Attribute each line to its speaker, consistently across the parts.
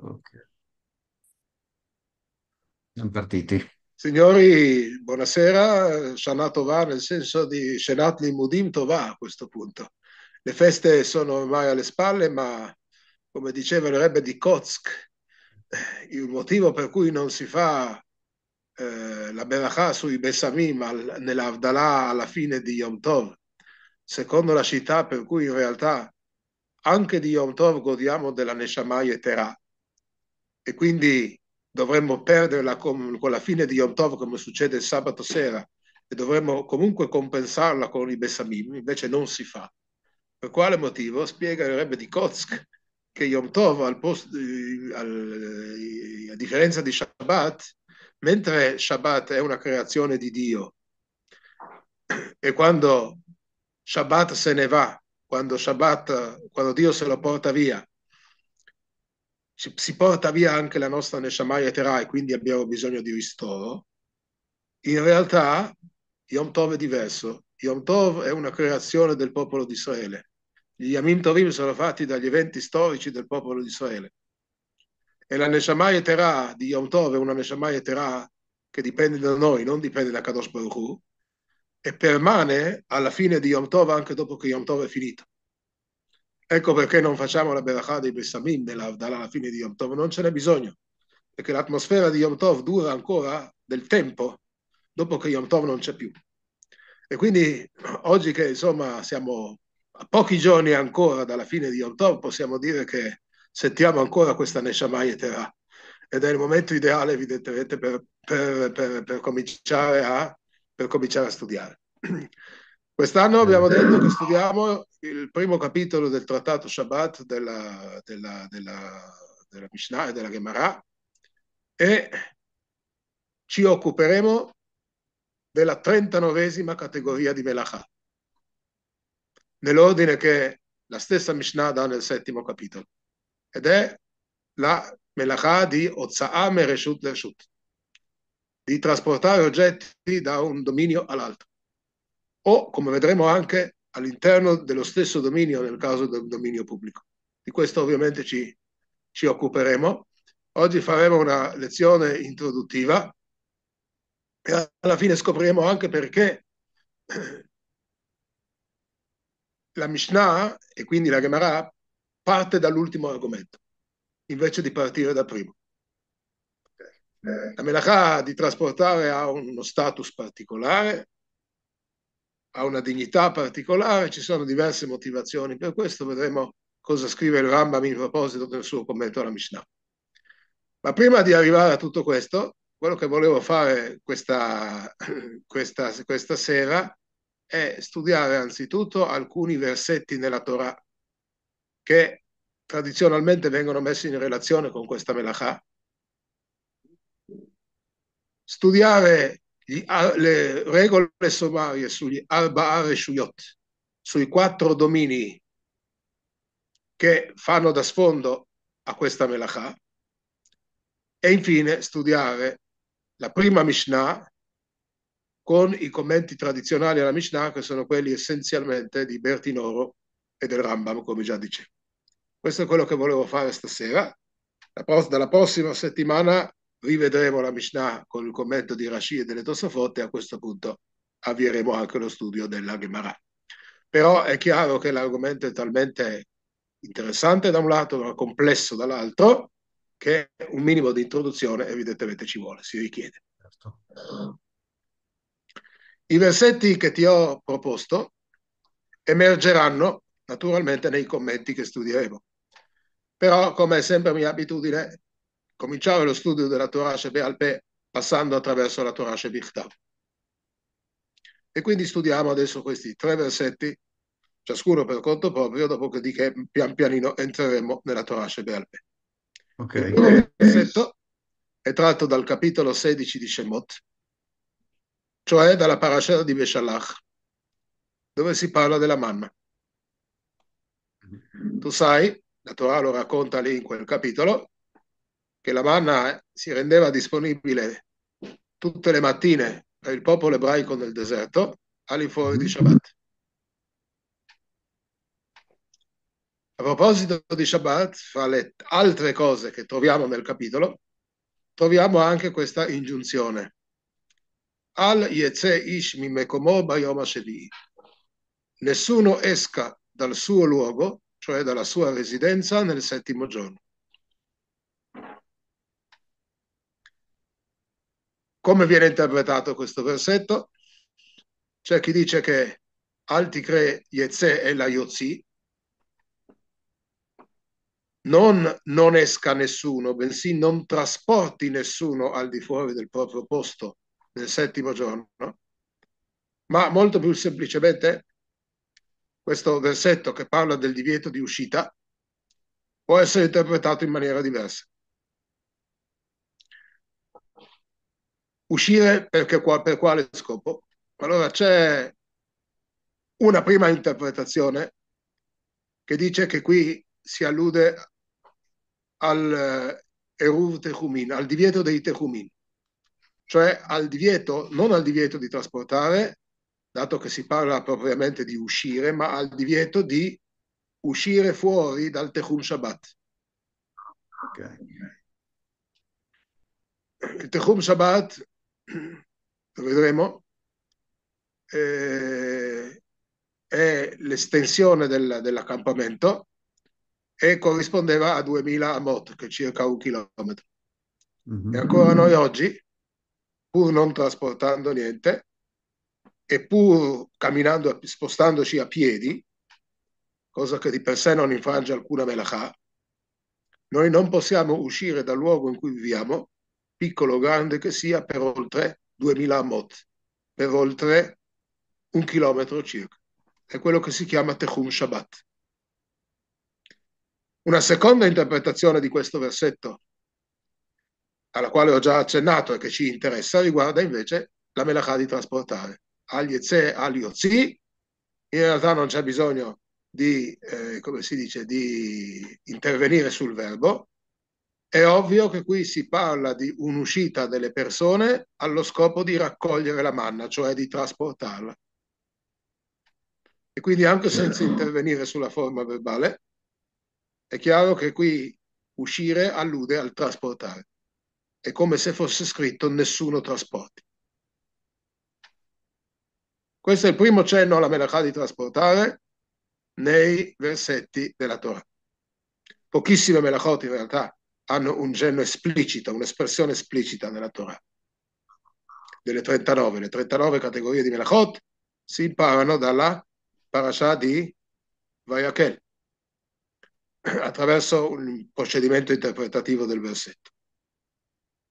Speaker 1: Ok, siamo partiti. Signori, buonasera, Shana Tovah, nel senso di Shenat Limudim Tova a questo punto. Le feste sono ormai alle spalle, ma come diceva il Rebbe di Kotsk, il motivo per cui non si fa eh, la Berachah sui Bessamim al, nella alla fine di Yom Tov, secondo la città per cui in realtà anche di Yom Tov godiamo della Neshama Yeterah, e quindi dovremmo perderla con, con la fine di Yom Tov come succede il sabato sera e dovremmo comunque compensarla con i Bessamim, invece non si fa. Per quale motivo? Spiega il Rebbe di Kotsk che Yom Tov, al posto, eh, al, eh, a differenza di Shabbat, mentre Shabbat è una creazione di Dio e quando Shabbat se ne va, quando, Shabbat, quando Dio se lo porta via si, si porta via anche la nostra Neshamaya Yeterà e quindi abbiamo bisogno di ristoro, in realtà Yom Tov è diverso. Yom Tov è una creazione del popolo di Israele. Gli Yamim Tovim sono fatti dagli eventi storici del popolo di Israele. E la Neshamaya Terah di Yom Tov è una Neshamaya Terah che dipende da noi, non dipende da Kadosh Baruch Hu, e permane alla fine di Yom Tov anche dopo che Yom Tov è finito. Ecco perché non facciamo la berachà dei Bessamim dell'Avdala alla fine di Yom Tov, non ce n'è bisogno, perché l'atmosfera di Yom Tov dura ancora del tempo dopo che Yom Tov non c'è più. E quindi oggi che insomma siamo a pochi giorni ancora dalla fine di Yom Tov, possiamo dire che sentiamo ancora questa Neshama Yeterah ed è il momento ideale evidentemente per, per, per, per cominciare, a, cominciare, a, studiare. Quest'anno abbiamo eh. detto che studiamo il primo capitolo del trattato Shabbat della, della, della, della Mishnah e della Gemara e ci occuperemo della 39esima categoria di Melachah, nell'ordine che la stessa Mishnah dà nel settimo capitolo, ed è la Melachah di Oza'a Reshut Leshut, di trasportare oggetti da un dominio all'altro o, come vedremo anche, all'interno dello stesso dominio, nel caso del dominio pubblico. Di questo ovviamente ci, ci occuperemo. Oggi faremo una lezione introduttiva e alla fine scopriremo anche perché la Mishnah e quindi la Gemara parte dall'ultimo argomento invece di partire dal primo. La melachà di trasportare ha uno status particolare, ha una dignità particolare, ci sono diverse motivazioni per questo, vedremo cosa scrive il Rambam in proposito del suo commento alla Mishnah. Ma prima di arrivare a tutto questo, quello che volevo fare questa, questa, questa sera è studiare anzitutto alcuni versetti nella Torah che tradizionalmente vengono messi in relazione con questa melachà. Studiare le regole sommarie sugli Arba'are Shuyot, sui quattro domini che fanno da sfondo a questa Melachah, e infine studiare la prima Mishnah con i commenti tradizionali alla Mishnah, che sono quelli essenzialmente di Bertinoro e del Rambam, come già dicevo. Questo è quello che volevo fare stasera. dalla prossima settimana rivedremo la Mishnah con il commento di Rashi e delle Tosafot e a questo punto avvieremo anche lo studio della Gemara. Però è chiaro che l'argomento è talmente interessante da un lato, ma complesso dall'altro, che un minimo di introduzione evidentemente ci vuole, si richiede. Certo. I versetti che ti ho proposto emergeranno naturalmente nei commenti che studieremo. Però, come è sempre mia abitudine, cominciare lo studio della Torah Shebe'al Peh passando attraverso la Torah Shebichtav. E quindi studiamo adesso questi tre versetti, ciascuno per conto proprio, dopo che di che pian pianino entreremo nella Torah Shebe'al Peh. Okay. Il primo versetto è tratto dal capitolo 16 di Shemot, cioè dalla parasha di Beshallach, dove si parla della manna. Mhm. Tu sai, la Torah lo racconta lì in quel capitolo, che la manna si rendeva disponibile tutte le mattine per il popolo ebraico nel deserto all'infuori di mhm. Shabbat. A proposito di Shabbat, fra le altre cose che troviamo nel capitolo, troviamo anche questa ingiunzione. Al Yetze Ish Mimekomo Bayom Shevi. Nessuno esca dal suo luogo, cioè dalla sua residenza, nel settimo giorno. Come viene interpretato questo versetto? C'è chi dice che Alticre Yezze e la Yozzi non non esca nessuno, bensì non trasporti nessuno al di fuori del proprio posto nel settimo giorno, ma molto più semplicemente questo versetto che parla del divieto di uscita può essere interpretato in maniera diversa. Uscire perché, per quale scopo? Allora c'è una prima interpretazione che dice che qui si allude al eh, Eruv Tehumin, al divieto dei Tehumin, cioè al divieto, non al divieto di trasportare, dato che si parla propriamente di uscire, ma al divieto di uscire fuori dal Tehum Shabbat. Okay. Il Tehum Shabbat lo vedremo, eh, è l'estensione del, dell'accampamento e corrispondeva a 2000 mot, che è circa un chilometro. Mm-hmm. E ancora noi oggi, pur non trasportando niente, e pur camminando, spostandoci a piedi, cosa che di per sé non infrange alcuna melachà, noi non possiamo uscire dal luogo in cui viviamo piccolo o grande che sia, per oltre 2000 mot, per oltre un chilometro circa. È quello che si chiama Tehum Shabbat. Una seconda interpretazione di questo versetto, alla quale ho già accennato e che ci interessa, riguarda invece la melacha di trasportare. Agliezze, aliozzi, in realtà non c'è bisogno di, eh, come si dice, di intervenire sul verbo, è ovvio che qui si parla di un'uscita delle persone allo scopo di raccogliere la manna, cioè di trasportarla. E quindi anche senza intervenire sulla forma verbale, è chiaro che qui uscire allude al trasportare. È come se fosse scritto nessuno trasporti. Questo è il primo cenno alla melacà di trasportare nei versetti della Torah. Pochissime melachot in realtà hanno un genno esplicito, un'espressione esplicita nella Torah. Delle 39, le 39 categorie di Melachot si imparano dalla parasha di Vayakel, attraverso un procedimento interpretativo del versetto.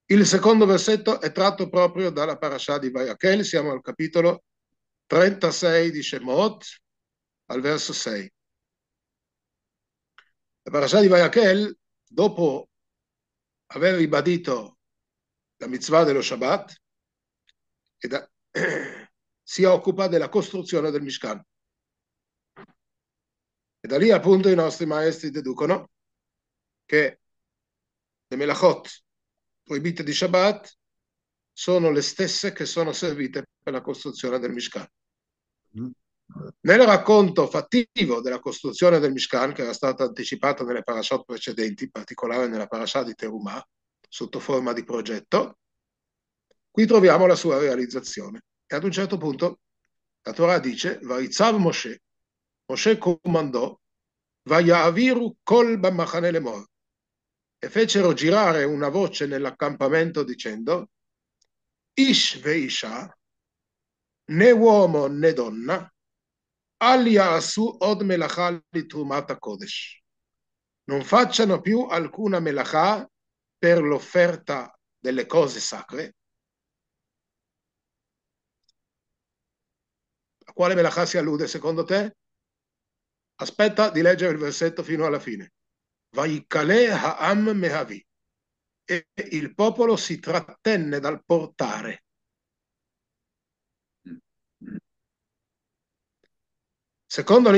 Speaker 1: Il secondo versetto è tratto proprio dalla parasha di Vayakel, siamo al capitolo 36 di Shemot, al verso 6. La parasha di Vayakel, dopo aver ribadito la mitzvah dello Shabbat e da, si occupa della costruzione del Mishkan. E da lì appunto i nostri maestri deducono che le melachot proibite di Shabbat sono le stesse che sono servite per la costruzione del Mishkan. Mm. Nel racconto fattivo della costruzione del Mishkan, che era stata anticipata nelle parashot precedenti, in particolare nella parashah di Terumah, sotto forma di progetto, qui troviamo la sua realizzazione. E ad un certo punto la Torah dice, Varitzav Moshe, Moshe comandò, Vayaviru kol bamachanele mor, e fecero girare una voce nell'accampamento dicendo, Ish veisha, né uomo né donna, non facciano più alcuna melacha per l'offerta delle cose sacre. A quale melacha si allude secondo te? Aspetta di leggere il versetto fino alla fine. Vaikale ha'am mehavi. E il popolo si trattenne dal portare Secondo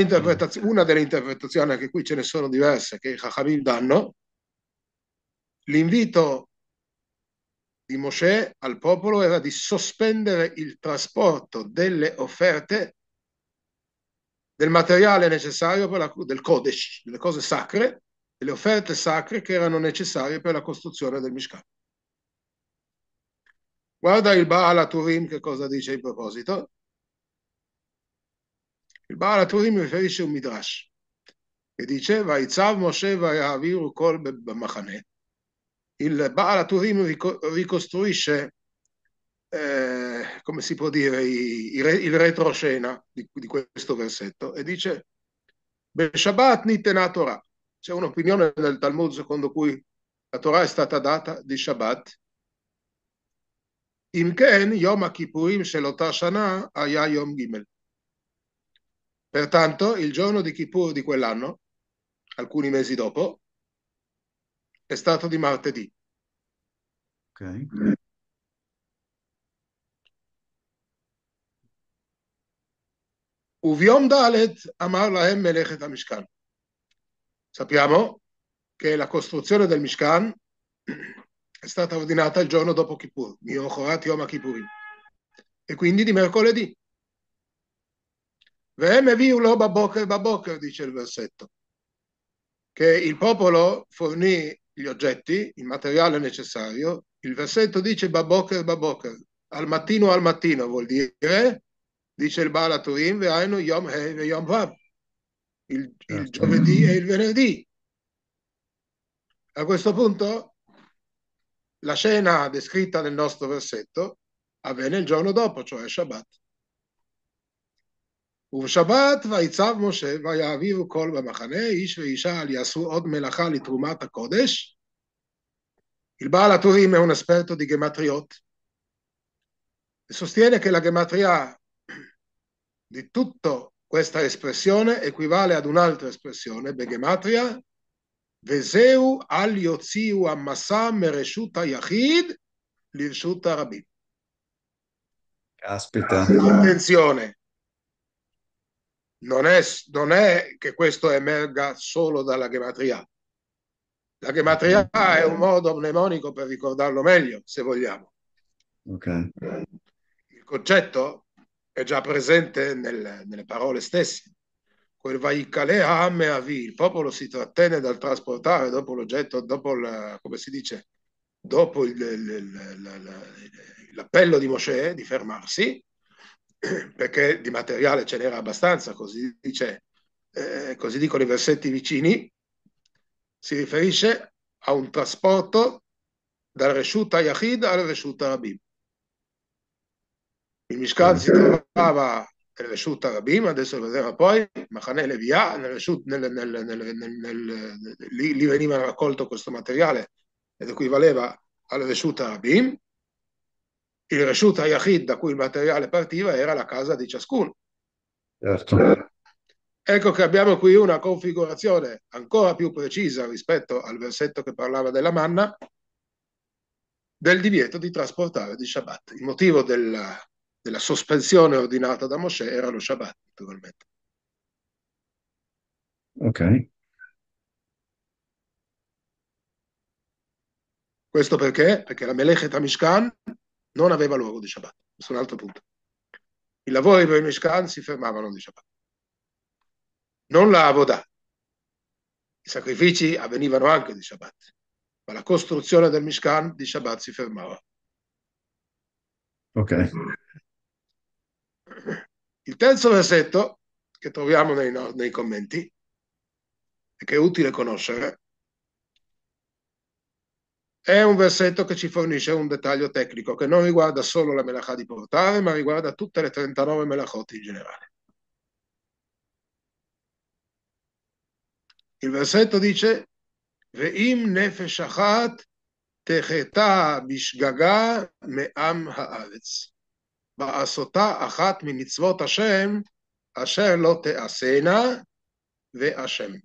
Speaker 1: una delle interpretazioni, anche qui ce ne sono diverse, che i Chachamim danno, l'invito di Mosè al popolo era di sospendere il trasporto delle offerte del materiale necessario per la, del Kodesh, delle cose sacre, delle offerte sacre che erano necessarie per la costruzione del Mishkan. Guarda il Baal Turim che cosa dice in proposito. Il Baal Turim riferisce un midrash che dice Vaitzav Moshe Vayaviru Kol Bamachane. Il Baal Turim ricostruisce, eh, come si può dire, il retroscena di, di questo versetto e dice Beshabbat Nitena Torah. C'è un'opinione del Talmud secondo cui la Torah è stata data di Shabbat. Imken Yom Kippurim Shelotashana Aya Yom Gimel. Pertanto, il giorno di Kippur di quell'anno, alcuni mesi dopo, è stato di martedì. Okay. Uviom Dalet Amar Lahem Melechet Mishkan. Sappiamo che la costruzione del Mishkan è stata ordinata il giorno dopo Kippur, Yom Chorat Yom Kippurim, e quindi di mercoledì. Vem viulo baboccher baboccher, dice il versetto, che il popolo fornì gli oggetti, il materiale necessario. Il versetto dice baboccher baboccher, al mattino al mattino vuol dire, dice il Bala Turim, ve'ainu yom hei ve yom vav, il, il certo. giovedì e il venerdì. A questo punto la scena descritta nel nostro versetto avvenne il giorno dopo, cioè Shabbat. ובשבת ויצב משה ויעבירו קול במחנה, איש ואישה יעשו עוד מלאכה לתרומת הקודש. Il Baal Turim è un esperto di gematriot e sostiene che la gematria di tutta questa espressione equivale ad un'altra espressione, begematria, וזהו אל יוציאו המסע מרשות היחיד לרשות הרבים. Aspetta. Attenzione, non è, non è che questo emerga solo dalla gematria. La gematria è un modo mnemonico per ricordarlo meglio, se vogliamo. Okay. Il concetto è già presente nel, nelle parole stesse. Quel vaikale ame avi, il popolo si trattenne dal trasportare dopo l'oggetto, dopo la, come si dice, dopo il, il, il, l'appello di Mosè di fermarsi, perché di materiale ce n'era abbastanza, così, dice, eh, così dicono i versetti vicini, si riferisce a un trasporto dal Reshuta Yahid al Reshuta Rabim. Il Mishkan si trovava nel Reshuta Rabim, adesso lo vedremo poi, Machane Levia, nel Reshut, nel, nel, nel, lì, lì veniva raccolto questo materiale ed equivaleva al Reshuta Rabim, il Reshut Hayachid da cui il materiale partiva era la casa di ciascuno. Certo. Ecco che abbiamo qui una configurazione ancora più precisa rispetto al versetto che parlava della manna del divieto di trasportare di Shabbat. Il motivo della, della sospensione ordinata da Mosè era lo Shabbat, naturalmente. Ok. Questo perché? Perché la Melechet Mishkan non aveva luogo di Shabbat. Questo è un altro punto. I lavori per il Mishkan si fermavano di Shabbat. Non la Avodah. I sacrifici avvenivano anche di Shabbat, ma la costruzione del Mishkan di Shabbat si fermava. Ok. Il terzo versetto che troviamo nei, nei commenti e che è utile conoscere è un versetto che ci fornisce un dettaglio tecnico che non riguarda solo la melachà di portare, ma riguarda tutte le 39 melachot in generale. Il versetto dice: Ve'im nefeshachat techeta bishgaga me'am ha'aretz. Ba'asota achat minitzvot Hashem, asher lo te'asena ve'ashem.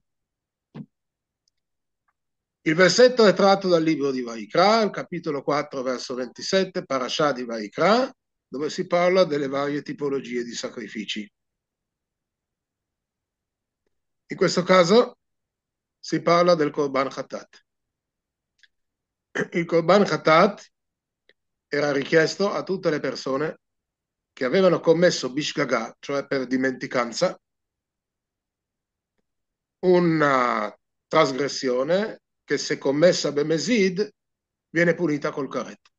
Speaker 1: Il versetto è tratto dal libro di Vaikra, il capitolo 4, verso 27, Parashah di Vaikra, dove si parla delle varie tipologie di sacrifici. In questo caso si parla del Korban Khatat. Il Korban Khatat era richiesto a tutte le persone che avevano commesso Bishgaga, cioè per dimenticanza, una trasgressione che se commessa Bemezid viene punita col caretto.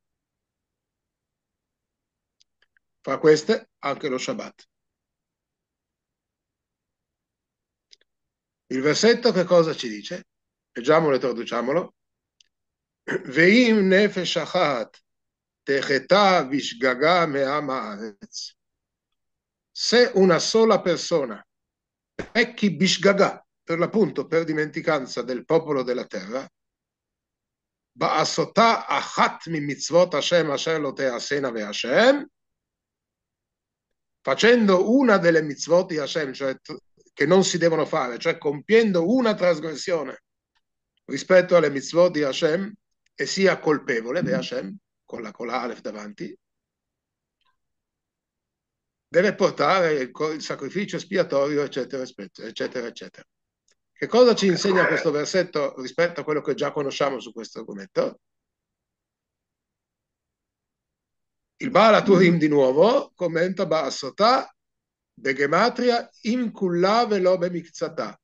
Speaker 1: Fra queste anche lo Shabbat. Il versetto che cosa ci dice? Leggiamolo e traduciamolo. Veim nefesh achat vishgaga me'am Se una sola persona pecchi bishgaga, per l'appunto per dimenticanza del popolo della terra, Ba'asotà achat mi mitzvot Hashem asher lo teasena ve Hashem, facendo una delle mitzvot di Hashem, cioè che non si devono fare, cioè compiendo una trasgressione rispetto alle mitzvot di Hashem, e sia colpevole di mm-hmm. Hashem, con la, cola Aleph davanti, deve portare il, il sacrificio spiatorio, eccetera, eccetera, eccetera. Che cosa ci insegna questo versetto rispetto a quello che già conosciamo su questo argomento? Il Bala Turim di nuovo commenta Baasotà Begematria incullave lobe mixatà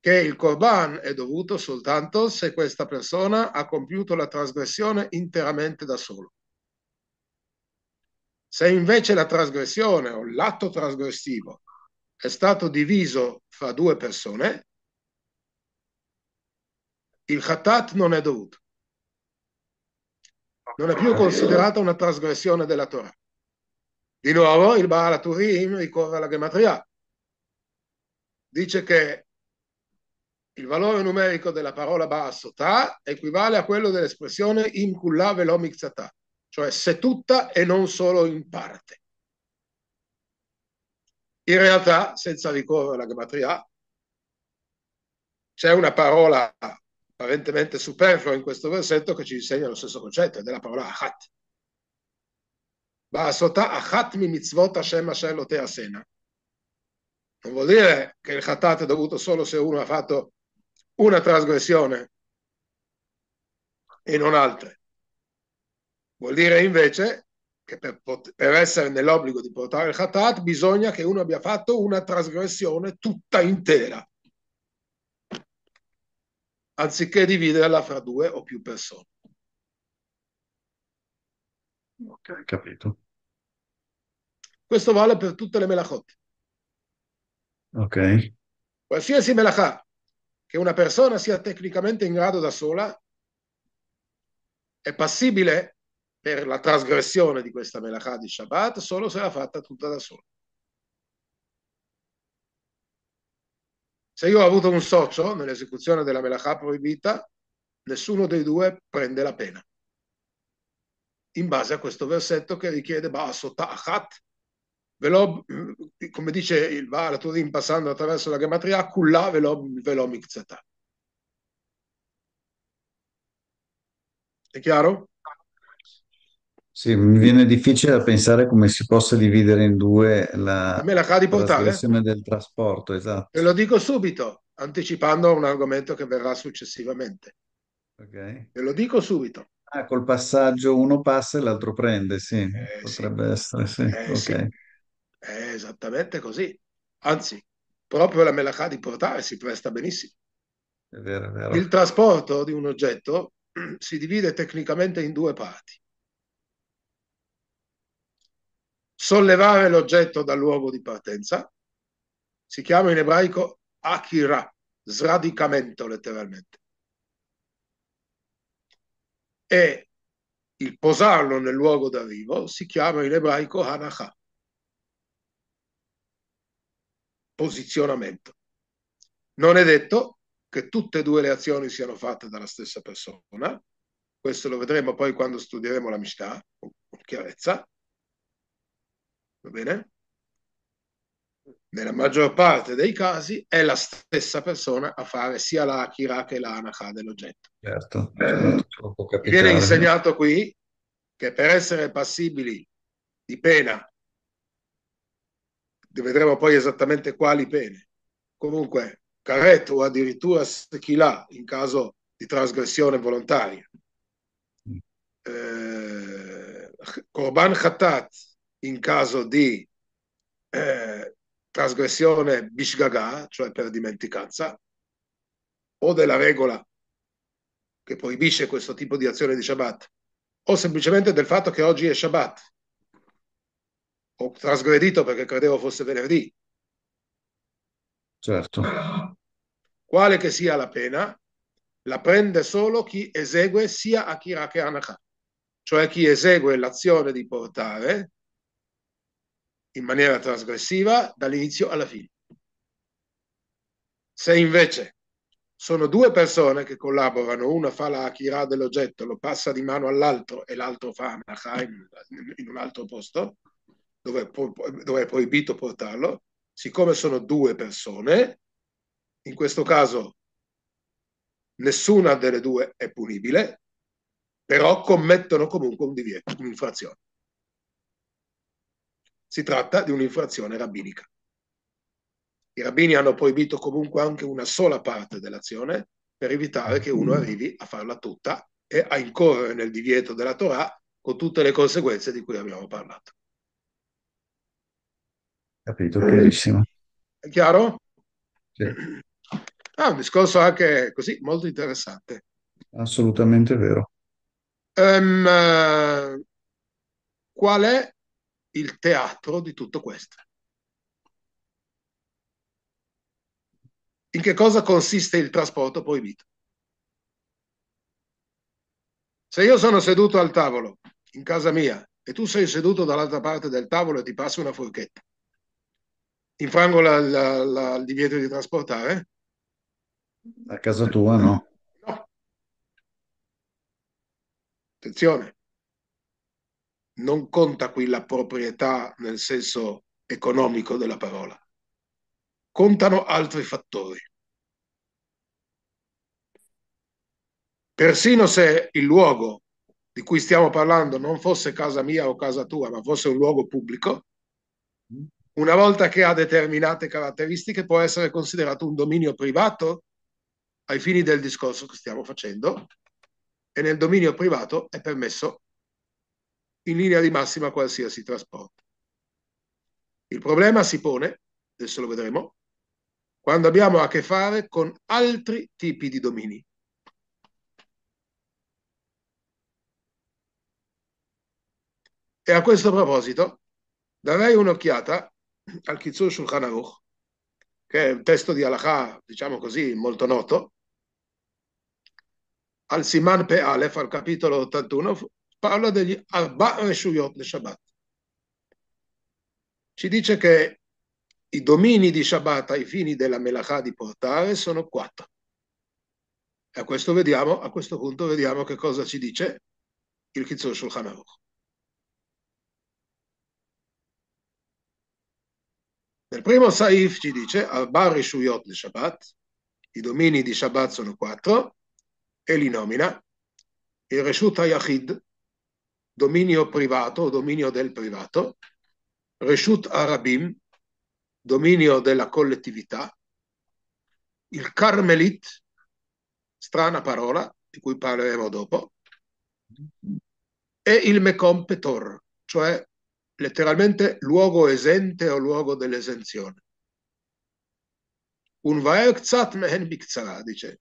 Speaker 1: che il Corban è dovuto soltanto se questa persona ha compiuto la trasgressione interamente da solo. Se invece la trasgressione o l'atto trasgressivo è stato diviso fra due persone, il khatat non è dovuto. Non è più considerata una trasgressione della Torah. Di nuovo il Baal Turim ricorre alla gematria. Dice che il valore numerico della parola Baasotà equivale a quello dell'espressione in kulla velomixatà, cioè se tutta e non solo in parte. In realtà, senza ricorrere alla gematria c'è una parola apparentemente superflua in questo versetto che ci insegna lo stesso concetto, ed è la parola achat. Ba'asota achat mi mitzvot Hashem asher lo teasena. Non vuol dire che il khatat è dovuto solo se uno ha fatto una trasgressione e non altre. Vuol dire invece che per, per essere nell'obbligo di portare il Hatat bisogna che uno abbia fatto una trasgressione tutta intera, anziché dividerla fra due o più persone. Ok, capito. Questo vale per tutte le melachot. Ok. Qualsiasi melachà che una persona sia tecnicamente in grado da sola è passibile per la trasgressione di questa melachà di Shabbat solo se l'ha fatta tutta da sola. Se io ho avuto un socio nell'esecuzione della melachà proibita, nessuno dei due prende la pena. In base a questo versetto che richiede ta'achat, velob, come dice il Baal Turim passando attraverso la gematria, kulla velob velob ikzata. È chiaro? Sì, mi viene difficile pensare come si possa dividere in due la, Me la cadi del trasporto, esatto. Ve lo dico subito, anticipando un argomento che verrà successivamente. Ok. Ve lo dico subito. Ah, col passaggio uno passa e l'altro prende, sì, Eh, sì. potrebbe essere, sì, Eh, sì. È eh, esattamente così. Anzi, proprio la melachà di portare si presta benissimo. È vero, è vero. Il trasporto di un oggetto si divide tecnicamente in due parti. sollevare l'oggetto dal luogo di partenza, si chiama in ebraico akira, sradicamento letteralmente. E il posarlo nel luogo d'arrivo si chiama in ebraico hanaha, posizionamento. Non è detto che tutte e due le azioni siano fatte dalla stessa persona, questo lo vedremo poi quando studieremo la Mishnah con chiarezza, va bene? Nella maggior parte dei casi è la stessa persona a fare sia l'akira che l'anaha dell'oggetto. Certo, eh, viene insegnato qui che per essere passibili di pena, vedremo poi esattamente quali pene, comunque caret o addirittura sechilà in caso di trasgressione volontaria. Mm. Eh, korban Khatat in caso di eh, trasgressione bishgaga, cioè per dimenticanza, o della regola che proibisce questo tipo di azione di Shabbat, o semplicemente del fatto che oggi è Shabbat. Ho trasgredito perché credevo fosse venerdì. Certo. Quale che sia la pena, la prende solo chi esegue sia Akira che Anaka, cioè chi esegue l'azione di portare in maniera trasgressiva dall'inizio alla fine. Se invece sono due persone che collaborano, una fa la chirà dell'oggetto, lo passa di mano all'altro e l'altro fa Anaheim in un altro posto, dove, dove è proibito portarlo, siccome sono due persone, in questo caso nessuna delle due è punibile, però commettono comunque un divieto, un'infrazione. Si tratta di un'infrazione rabbinica. I rabbini hanno proibito comunque anche una sola parte dell'azione per evitare che uno arrivi a farla tutta e a incorrere nel divieto della Torah con tutte le conseguenze di cui abbiamo parlato. Capito, chiarissimo. È chiaro? Sì. Ah, un discorso anche così molto interessante. Assolutamente vero. Um, qual è il teatro di tutto questo. In che cosa consiste il trasporto proibito? Se io sono seduto al tavolo in casa mia e tu sei seduto dall'altra parte del tavolo e ti passa una forchetta, infrango la, la, la, il divieto di trasportare? A casa tua no. No. Attenzione, non conta qui la proprietà nel senso economico della parola, contano altri fattori. Persino se il luogo di cui stiamo parlando non fosse casa mia o casa tua, ma fosse un luogo pubblico, una volta che ha determinate caratteristiche può essere considerato un dominio privato ai fini del discorso che stiamo facendo e nel dominio privato è permesso in linea di massima qualsiasi trasporto. Il problema si pone, adesso lo vedremo, quando abbiamo a che fare con altri tipi di domini. E a questo proposito darei un'occhiata al Kitzur Shulchan Aruch, che è un testo di Halakha, diciamo così, molto noto, al Siman Pe Aleph, al capitolo 81, parla degli Arba Reshuyot le Shabbat. Ci dice che i domini di Shabbat ai fini della Melachah di portare sono quattro. E a questo, vediamo, a questo punto vediamo che cosa ci dice il Kitzur Shulchan Aruch. Nel primo Saif ci dice Arba Reshuyot le Shabbat, i domini di Shabbat sono quattro, e li nomina il Reshut Hayachid, dominio privato o dominio del privato, Reshut Arabim, dominio della collettività, il Carmelit, strana parola di cui parleremo dopo, e il Mekom Petor, cioè letteralmente luogo esente o luogo dell'esenzione. Un Vaer Vaekzat Mehen Bikzara, dice,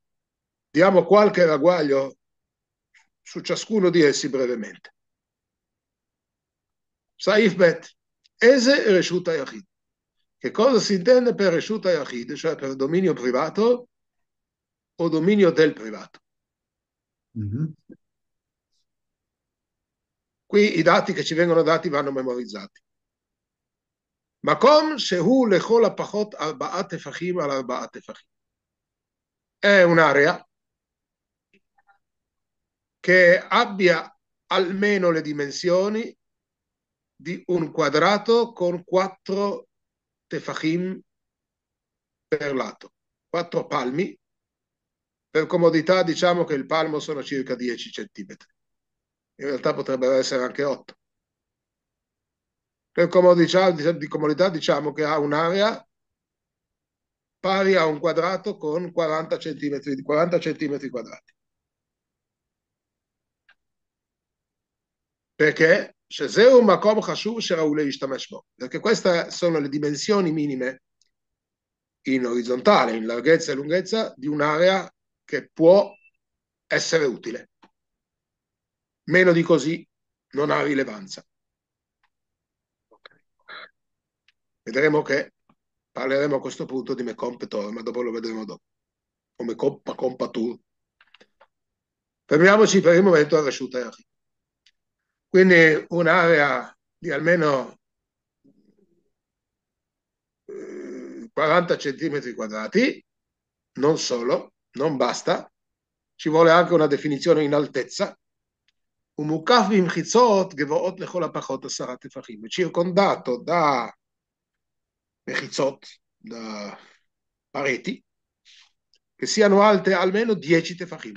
Speaker 1: diamo qualche ragguaglio su ciascuno di essi brevemente. סעיף ב', איזה רשות היחיד? Che cosa si intende per Reshut Ayachid, cioè per dominio privato o dominio del privato? Mm-hmm. Qui i dati che ci vengono dati vanno memorizzati. מקום שהוא לכל הפחות ארבעה טפחים על ארבעה טפחים. È un'area che abbia almeno le dimensioni di un quadrato con quattro tefachim per lato, quattro palmi. Per comodità diciamo che il palmo sono circa 10 centimetri. In realtà potrebbero essere anche 8. Per comodità, di comodità diciamo che ha un'area pari a un quadrato con 40 centimetri, 40 centimetri quadrati. Perché perché queste sono le dimensioni minime in orizzontale, in larghezza e lunghezza di un'area che può essere utile. Meno di così non ha rilevanza. Vedremo che parleremo a questo punto di Mecom Petor, ma dopo lo vedremo dopo. Come Coppa Compatur. Fermiamoci per il momento a Rashut Yahid. Quindi un'area di almeno 40 eh, centimetri quadrati, non solo, non basta, ci vuole anche una definizione in altezza. un chizot che È circondato da mechizzot, eh, da pareti, che siano alte almeno 10 tefachim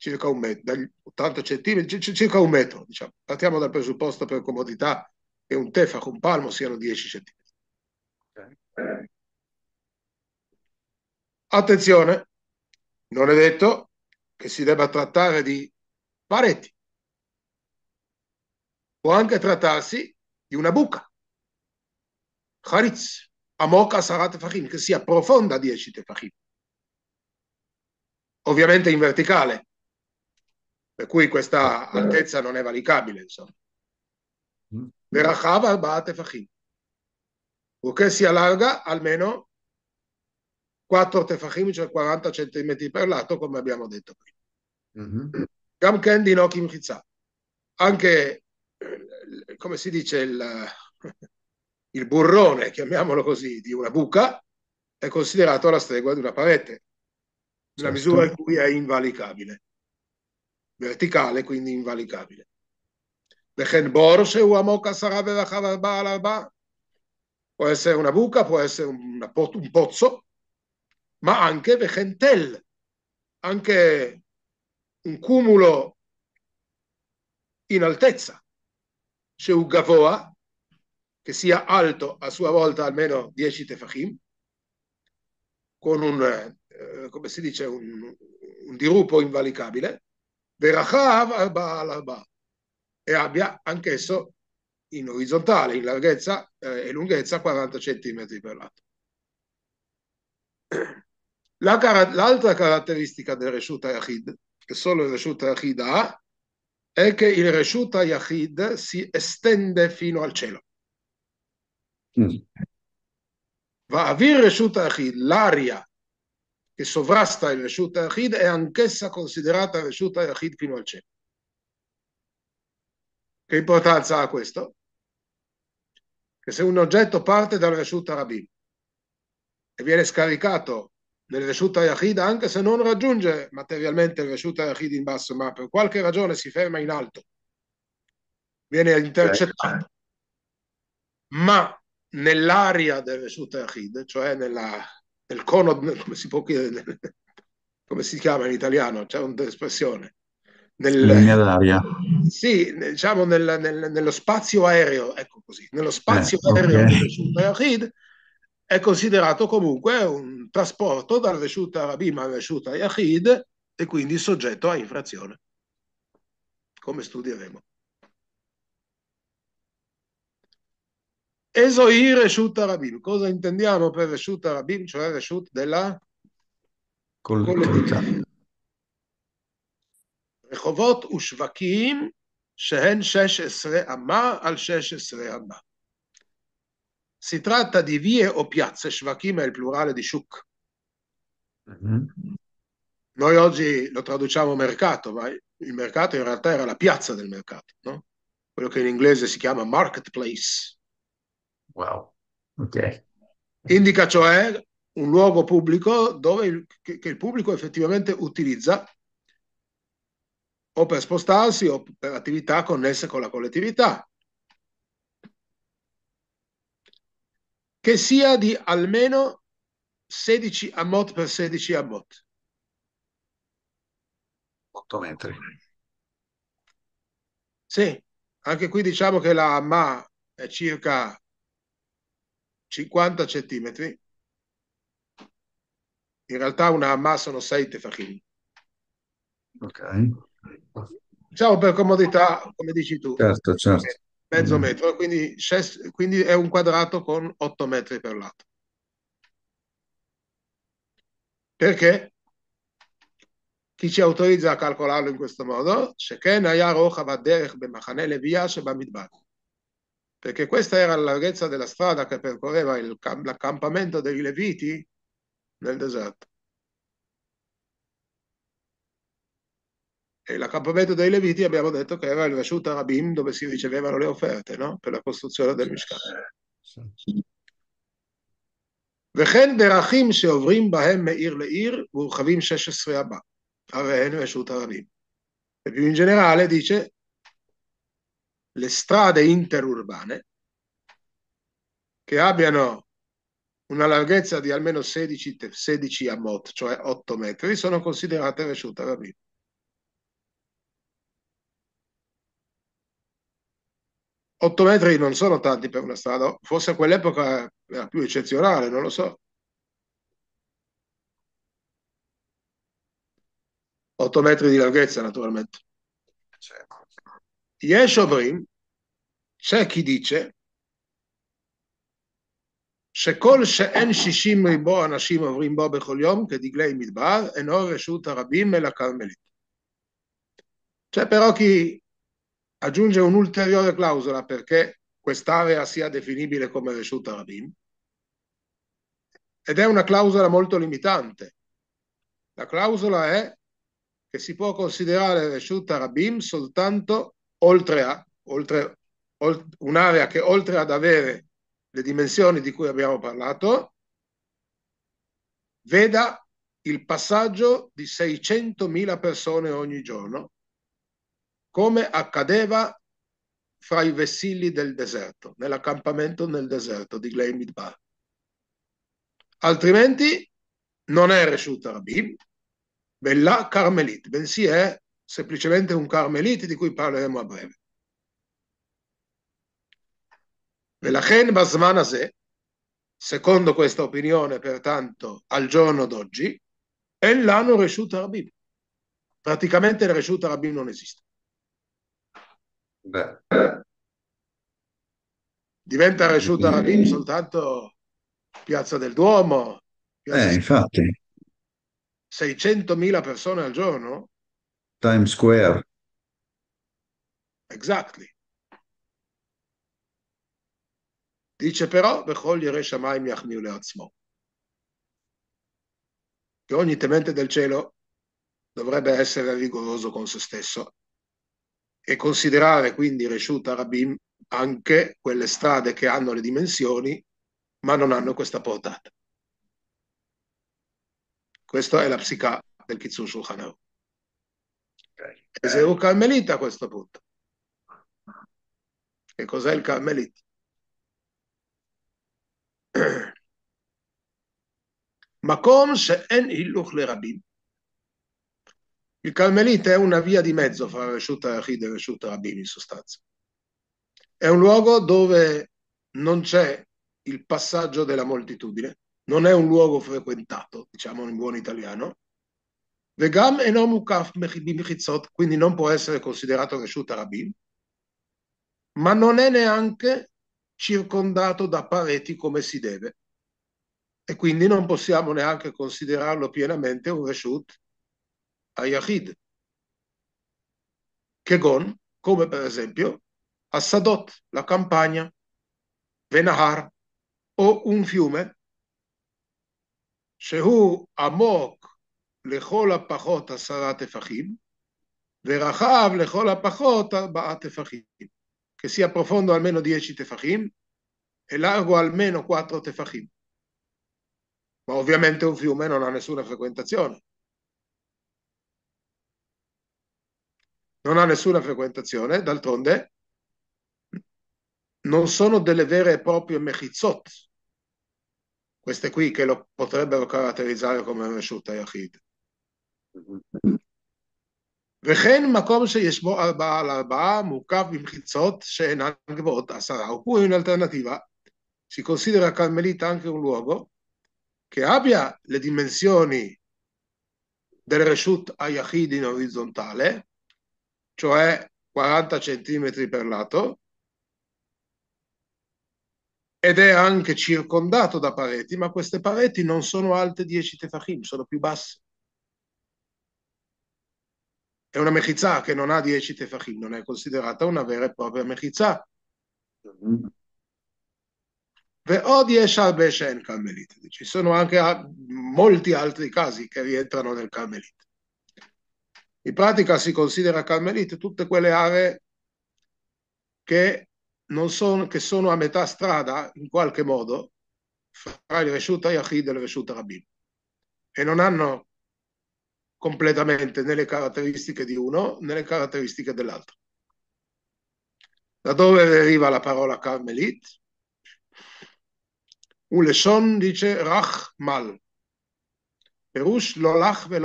Speaker 1: circa un metro, dagli 80 centimetri, circa un metro, diciamo. Partiamo dal presupposto per comodità che un tefac, un palmo siano 10 centimetri. Attenzione, non è detto che si debba trattare di pareti. Può anche trattarsi di una buca. Khariz, amoka sarat fachim, che sia profonda 10 tefachim. Ovviamente in verticale, per cui questa altezza non è valicabile, insomma. Mm. Verachava al tefachim, purché sia larga almeno 4 tefahim, cioè 40 cm per lato, come abbiamo detto prima. Mm-hmm. Gamken di Nokim Chizah. Anche, eh, come si dice, il, il burrone, chiamiamolo così, di una buca, è considerato la stregua di una parete, la misura certo. in cui è invalicabile verticale, quindi invalicabile. può essere una buca, può essere un, un pozzo, ma anche Vechentel, anche un cumulo in altezza. C'è un Gavoa, che sia alto a sua volta almeno 10 tefachim, con un, eh, come si dice, un, un dirupo invalicabile, Verachav Baalaba, e abbia anch'esso in orizzontale, in larghezza eh, e lunghezza 40 cm per lato. l'altra caratteristica del Reshut Yahid, che solo il Reshut Yahid ha, è che il Reshut Yahid si estende fino al cielo. Mm. Va a vir Reshut Yahid, l'aria che sovrasta il Reshut Yahid è anch'essa considerata Reshut Yahid fino al cielo. Che importanza ha questo? Che se un oggetto parte dal Reshut Rabim e viene scaricato nel Reshut Yahid, anche se non raggiunge materialmente il Reshut Yahid in basso, ma per qualche ragione si ferma in alto, viene intercettato. Certo. Ma nell'area del Reshut Yahid, cioè nella nel cono, come si, può, come si chiama in italiano? C'è un'espressione. Nel, linea d'aria. Sì, diciamo nel, nel, nello spazio aereo, ecco così, nello spazio eh, aereo okay. Yahid è considerato comunque un trasporto dal Reshuta Rabim al Reshuta Yahid e quindi soggetto a infrazione, come studieremo. Esoi Reshut Arabim. Cosa intendiamo per Reshut Arabim? Cioè Reshut della collettività. Rechovot ushvakim shehen 16 amma al 16 amma. Si tratta di vie o piazze, shvakim è il plurale di shuk. Mhm. Noi oggi lo traduciamo mercato, ma il mercato in realtà era la piazza del mercato, no? quello che in inglese si chiama marketplace. Wow. Ok. Indica cioè un luogo pubblico dove il, che, che il pubblico effettivamente utilizza o per spostarsi o per attività connesse con la collettività. Che sia di almeno 16 ammot per 16 ammot. 8 metri. Sì, anche qui diciamo che la ma è circa 50 centimetri, in realtà una Hamas sono 6 tefachim. Ok. Diciamo per comodità, come dici tu, certo, certo. Eh, mezzo mm. metro, quindi, quindi è un quadrato con 8 metri per lato. Perché? Chi ci autorizza a calcolarlo in questo modo? Sheken Ayaroch Avaderech Bemachane Levia Shebamidbar perché questa era la larghezza della strada che percorreva il, l'accampamento dei Leviti nel deserto. E l'accampamento dei Leviti abbiamo detto che era il Rashut Arabim dove si ricevevano le offerte no? per la costruzione del Mishkan. וכן דרכים שעוברים בהם מעיר לעיר מורחבים 16 הבא, הרי הן רשות הרבים. E più in generale dice le strade interurbane che abbiano una larghezza di almeno 16, 16 amot, cioè 8 metri, sono considerate da rabbina. Otto metri non sono tanti per una strada, forse a quell'epoca era più eccezionale, non lo so. Otto metri di larghezza, naturalmente. Certo. Yesh Ovrim, c'è chi dice שכל שאין שישים ריבו אנשים עוברים בו בכל יום כדגלי מדבר, אינו רשות הרבים אלא כרמלית. C'è però chi aggiunge un'ulteriore clausola perché quest'area sia definibile come Reshut Arabim ed è una clausola molto limitante. La clausola è che si può considerare Reshut Arabim soltanto oltre a, oltre, olt, un'area che oltre ad avere le dimensioni di cui abbiamo parlato, veda il passaggio di 600.000 persone ogni giorno, come accadeva fra i vessilli del deserto, nell'accampamento nel deserto di Gleimidbar. Altrimenti non è Reshut Rabim, Bella Carmelit, bensì è semplicemente un carmelite di cui parleremo a breve. Velachen Basmanase, secondo questa opinione, pertanto, al giorno d'oggi, è l'anno Reshut Rabin. Praticamente il Reshut Rabin non esiste. Beh. Diventa Reshut Rabin soltanto Piazza del Duomo. Piazza eh, infatti. 600.000 persone al giorno Times Square. Exactly. Dice però, che ogni temente del cielo dovrebbe essere rigoroso con se stesso e considerare quindi Reshut Arabim anche quelle strade che hanno le dimensioni ma non hanno questa portata. Questa è la psica del Kitsu Shulchan e sei un carmelita a questo punto. Che cos'è il carmelita? Makom she'en illuch le rabbin? Il carmelita è una via di mezzo fra Reshut Arachid e Reshut Rabim in sostanza. È un luogo dove non c'è il passaggio della moltitudine, non è un luogo frequentato, diciamo in buon italiano, וגם אינו מוקף במחיצות, quindi non può essere considerato רשות הרבים, ma non è neanche circondato da pareti come si deve. E quindi non possiamo neanche considerarlo pienamente un reshut ayahid. Kegon, come per esempio Assadot, la campagna, Venahar, o un fiume, Shehu Amok לכל הפחות עשרה טפחים, ורחב לכל הפחות ארבעה טפחים. Che sia profondo almeno dieci tefachim e largo almeno quattro tefachim. Ma ovviamente un fiume non ha nessuna frequentazione. Non ha nessuna frequentazione, d'altronde non sono delle vere e proprie mechizot, queste qui che lo potrebbero caratterizzare come un Reshut Yahid. וכן מקום שיש בו הבעל הבאה מורכב במחיצות שאינן גבוהות עשרה, ופה אין אלטרנטיבה, שconsidera Carmelita anche un luogo che abbia le dimensioni del Reshut Ayahid in orizzontale, cioè 40 cm per lato, ed è anche circondato da pareti, ma queste pareti non sono alte 10 tefachim, sono più basse è una mechizah che non ha 10 tefachim, non è considerata una vera e propria mechizza. Mm-hmm. Ci sono anche molti altri casi che rientrano nel Carmelit. In pratica si considera Carmelit tutte quelle aree che, sono, che sono a metà strada, in qualche modo, fra il Reshuta Yahid e il Reshuta Rabbin, e non hanno completamente nelle caratteristiche di uno, nelle caratteristiche dell'altro. Da dove deriva la parola carmelit? Uleson dice rach mal. Perush lo lach ve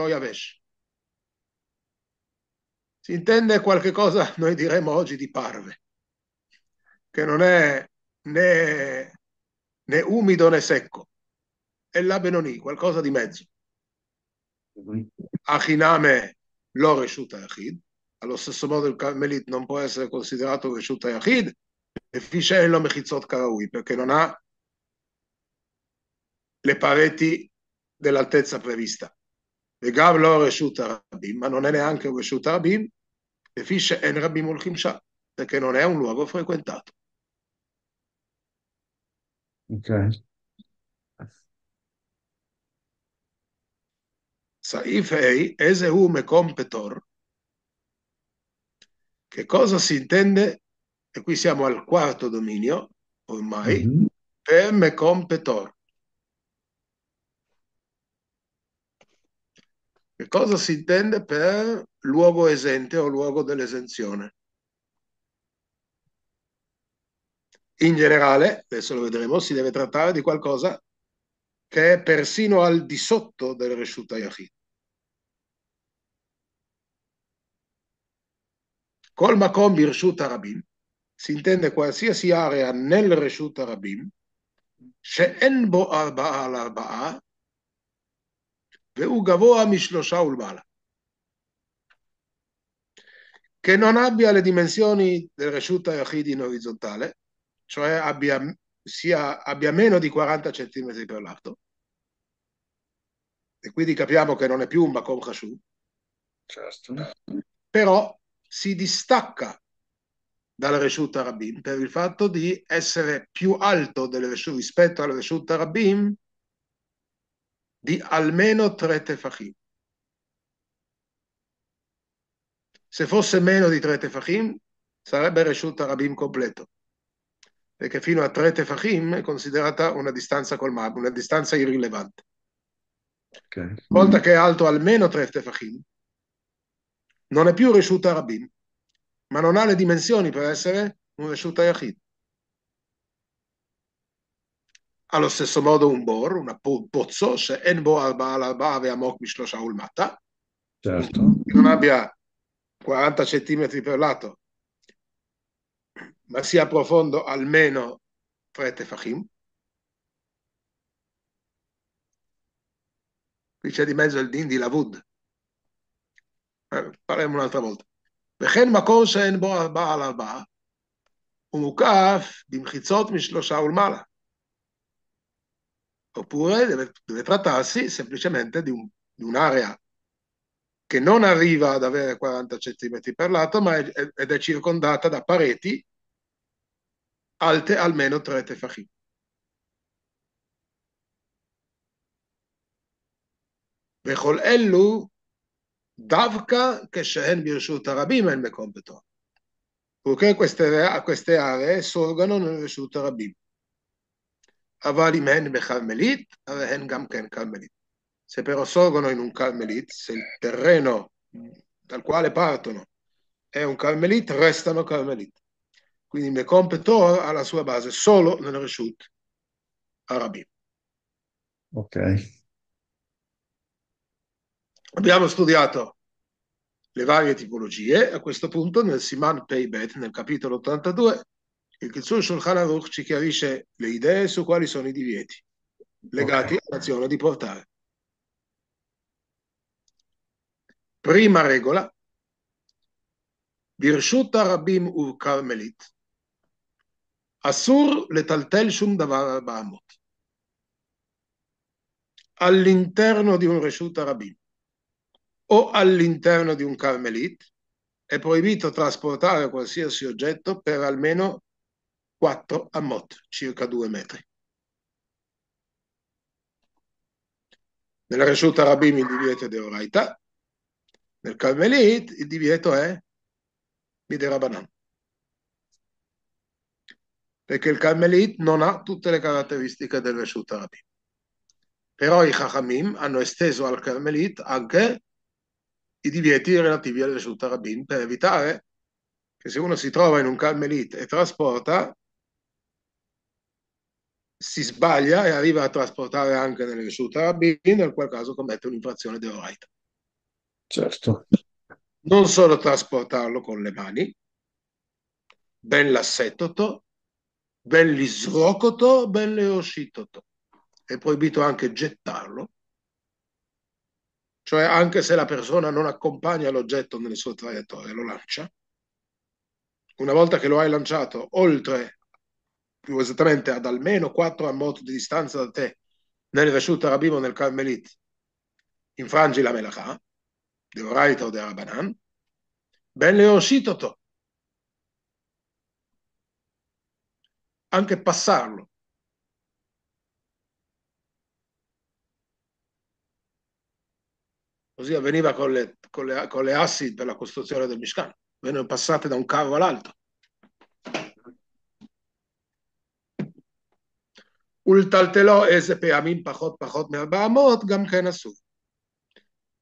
Speaker 1: Si intende qualche cosa, noi diremmo oggi, di parve, che non è né, né umido né secco. È la benoni, qualcosa di mezzo. Achiname lo resciuta Yachid, allo stesso modo il carmelit non può essere considerato resciuta Yachid, e fisce lo mechizot Karawi, perché non ha le pareti dell'altezza prevista. E וגם לא ma non è neanche רשות הרבים, לפי שאין רבים הולכים perché non è un luogo frequentato. Okay. Saif Hei, Eseu Mekom Petor, che cosa si intende, e qui siamo al quarto dominio, ormai, mhm. per Mekom Petor. Che cosa si intende per luogo esente o luogo dell'esenzione? In generale, adesso lo vedremo, si deve trattare di qualcosa che è persino al di sotto del Reshut Yahid. Col Makom Birshut Arabim si intende qualsiasi area nel Reshut Arabim, שאין בו ארבעה על ארבעה, והוא גבוה משלושה ולמעלה. Che non abbia le dimensioni del Reshut Yahid in orizzontale, cioè abbia, sia, abbia meno di 40 cm per l'alto e quindi capiamo che non è più un Makom Hashu. Certo. Mm. Però si distacca dal Reshut Arabim per il fatto di essere più alto Reshut, rispetto al Reshut Arabim di almeno tre tefahim. Se fosse meno di tre tefahim, sarebbe Reshut Arabim completo, perché fino a tre tefahim è considerata una distanza col mar, una distanza irrilevante. Okay. Volta che è alto almeno tre tefachim, non è più Reshut Rabin, ma non ha le dimensioni per essere un Reshut Yachid. Allo stesso modo un bor, un po- pozzo, se en bo arba al ave amok mishlo shaul mata, certo. non abbia 40 centimetri per lato, ma sia profondo almeno 3 tefachim, qui c'è di mezzo il din di Lavud. Eh, parliamo un'altra volta. וכן מקור שאין בו הבא על הבא, הוא מוקף במחיצות משלושה ולמעלה. Oppure deve, deve trattarsi semplicemente di, un, di un'area che non arriva ad avere 40 cm per lato, ma è, circondata da pareti alte almeno 3 tefachim. וכל אלו dafka כשהן ברשות הרבים אין מקום בתורה. פורקי כסתי הארץ סורגנו לרשות הרבים. אבל אם הן בכרמלית, הרי הן גם כן carmelite. Se però sorgono in un carmelite, se il terreno dal quale partono è un carmelite, restano carmelite. Quindi Mekom Petor ha la sua base solo nel Reshut Arabim. Ok. Abbiamo studiato le varie tipologie, a questo punto nel Siman Peibet, nel capitolo 82, il Kitsun Shulchan Aruch ci chiarisce le idee su quali sono i divieti legati okay. all'azione di portare. Prima regola, ברשות הרבים וכרמלית, אסור לטלטל שום דבר באמות. All'interno di un Reshut Arabim o all'interno di un carmelite è proibito trasportare qualsiasi oggetto per almeno 4 ammot, circa 2 metri. Nella Reshuta Rabim il divieto è di Oraita, nel carmelite il divieto è di Miderabanan. Perché il carmelite non ha tutte le caratteristiche del Reshuta Rabim. Però i Chachamim hanno esteso al carmelite anche i divieti relativi alle Shutarabin per evitare che se uno si trova in un Carmelit e trasporta, si sbaglia e arriva a trasportare anche nelle Shutarabin, nel qual caso commette un'infrazione di oraita. Certo. Non solo trasportarlo con le mani, ben l'assetoto, ben l'isrocoto, ben l'eoscitoto. È proibito anche gettarlo cioè anche se la persona non accompagna l'oggetto nelle sue traiettorie, lo lancia, una volta che lo hai lanciato oltre, più esattamente ad almeno 4 ammot di distanza da te, nel Reshut Arabim o nel Carmelit, infrangi la Melachah, de Oraita o de Arabanan, ben leositoto, anche passarlo così avveniva con le, con, le, con le, assi per la costruzione del Mishkan, venivano passate da un cavo all'altro.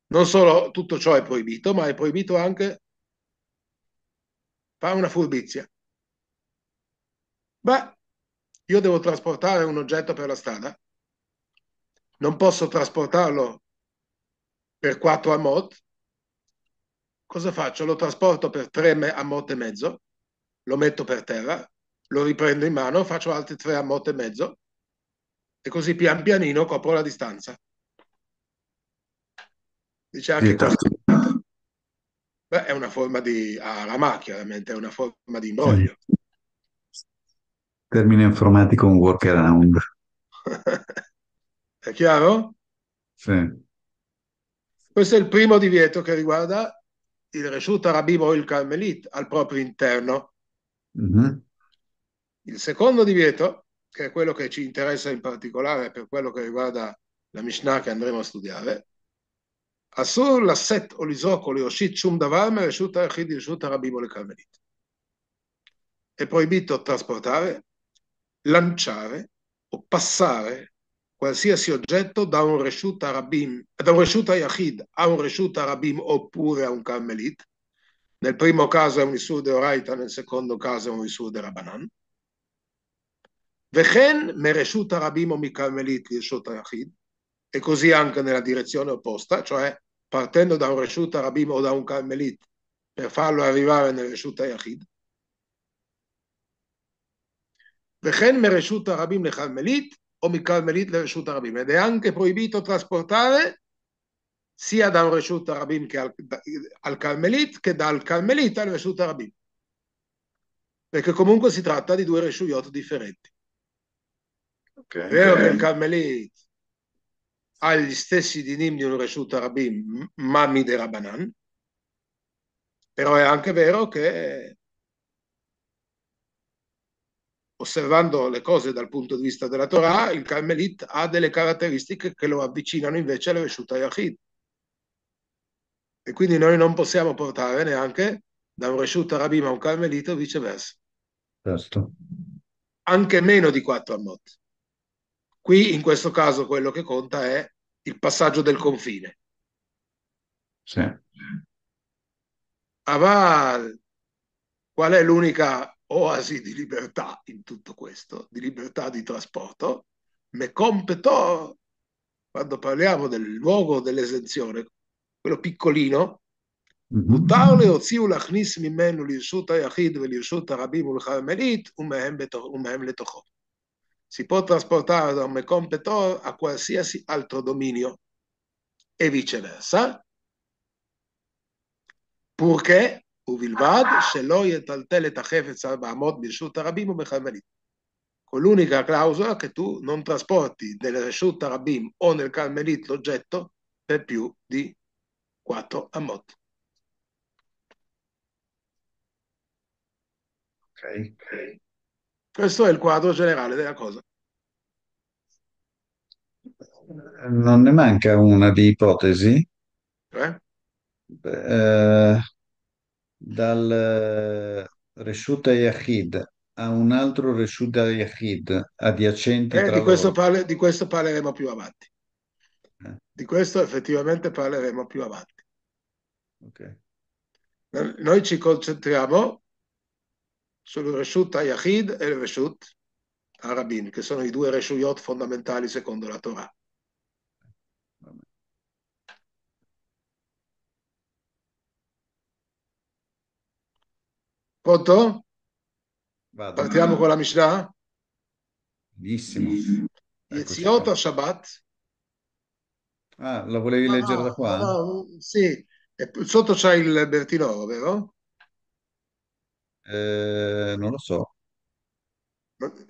Speaker 1: Non solo tutto ciò è proibito, ma è proibito anche fare una furbizia. Beh, io devo trasportare un oggetto per la strada, non posso trasportarlo per 4 amot, cosa faccio? Lo trasporto per 3 amot e mezzo, lo metto per terra, lo riprendo in mano, faccio altri 3 amot e mezzo e così pian pianino copro la distanza. Dice anche questo. Beh, è una forma di arama, chiaramente, è una forma di imbroglio. Termine informatico, un workaround. è chiaro? Sì. Questo è il primo divieto che riguarda il Reshut Arabim o il Carmelit al proprio interno. Mm-hmm. Il secondo divieto, che è quello che ci interessa in particolare per quello che riguarda la Mishnah che andremo a studiare, אסור לשאת או לזרוק או להושיט שום דבר מרשות היחיד לרשות הרבים או לקרמלית. È proibito trasportare, lanciare o passare qualsiasi oggetto da un Reshut Arabim, da un Reshut Ayachid a un Reshut Arabim oppure a un Carmelit. Nel primo caso è un Isur de Oraita, nel secondo caso è un Isur de Rabanan. Vechen reshut Arabim o mi Mikarmelit Reshut yahid e così anche nella direzione opposta, cioè partendo da un Reshut Arabim o da un Carmelit per farlo arrivare nel Reshut Ayachid. וכן מרשות הרבים לחלמלית o Mikal Melit le Reshut Arabim ed è anche proibito trasportare sia da un Reshut Arabim che al, al Carmelit che dal Carmelit al Reshut Arabim perché comunque si tratta di due Reshuyot differenti okay. è vero che il Carmelit ha gli stessi dinim di un Reshut Arabim ma mi Miderabanan però è anche vero che osservando le cose dal punto di vista della Torah, il Carmelit ha delle caratteristiche che lo avvicinano invece al Reshut Yahid. E quindi noi non possiamo portare neanche da un Reshut Arabim a un Carmelita o viceversa. Certo. Anche meno di quattro Amot. Qui in questo caso quello che conta è il passaggio del confine. Sì. Aval, qual è l'unica oasi di libertà in tutto questo, di libertà di trasporto, me competor, quando parliamo del luogo dell'esenzione, quello piccolino, מותר להוציאו להכניס ממנו לרשות היחיד ולרשות הרבים ולחרמלית ומהם לתוכו. Si può trasportare da un mecompetor a qualsiasi altro dominio e viceversa, purché ובלבד שלא יטלטל את החפץ המעמוד ברשות הרבים ובכוונית. Con l'unica clausola che tu non trasporti nella Reshut Arabim o nel Carmelit l'oggetto per più di 4 ammot. Okay, okay. Questo è il quadro generale della cosa. Non ne manca una di ipotesi. Cioè? Eh? Eh, dal eh, Reshut Yahid a un altro Reshut Yahid adiacente eh, di, questo parle, di, questo parleremo più avanti. Eh. Di questo effettivamente parleremo più avanti. Noi ci concentriamo sul Reshut Yahid e il Reshut Arabin, che sono i due Reshuyot fondamentali secondo la Torah. Pronto? Vado. Partiamo con la Mishnah. Benissimo. Yeziot ecco Shabbat. Ah, lo volevi no, leggere da qua? No, sì, e sotto c'è il Bertino, vero? Eh, non lo so.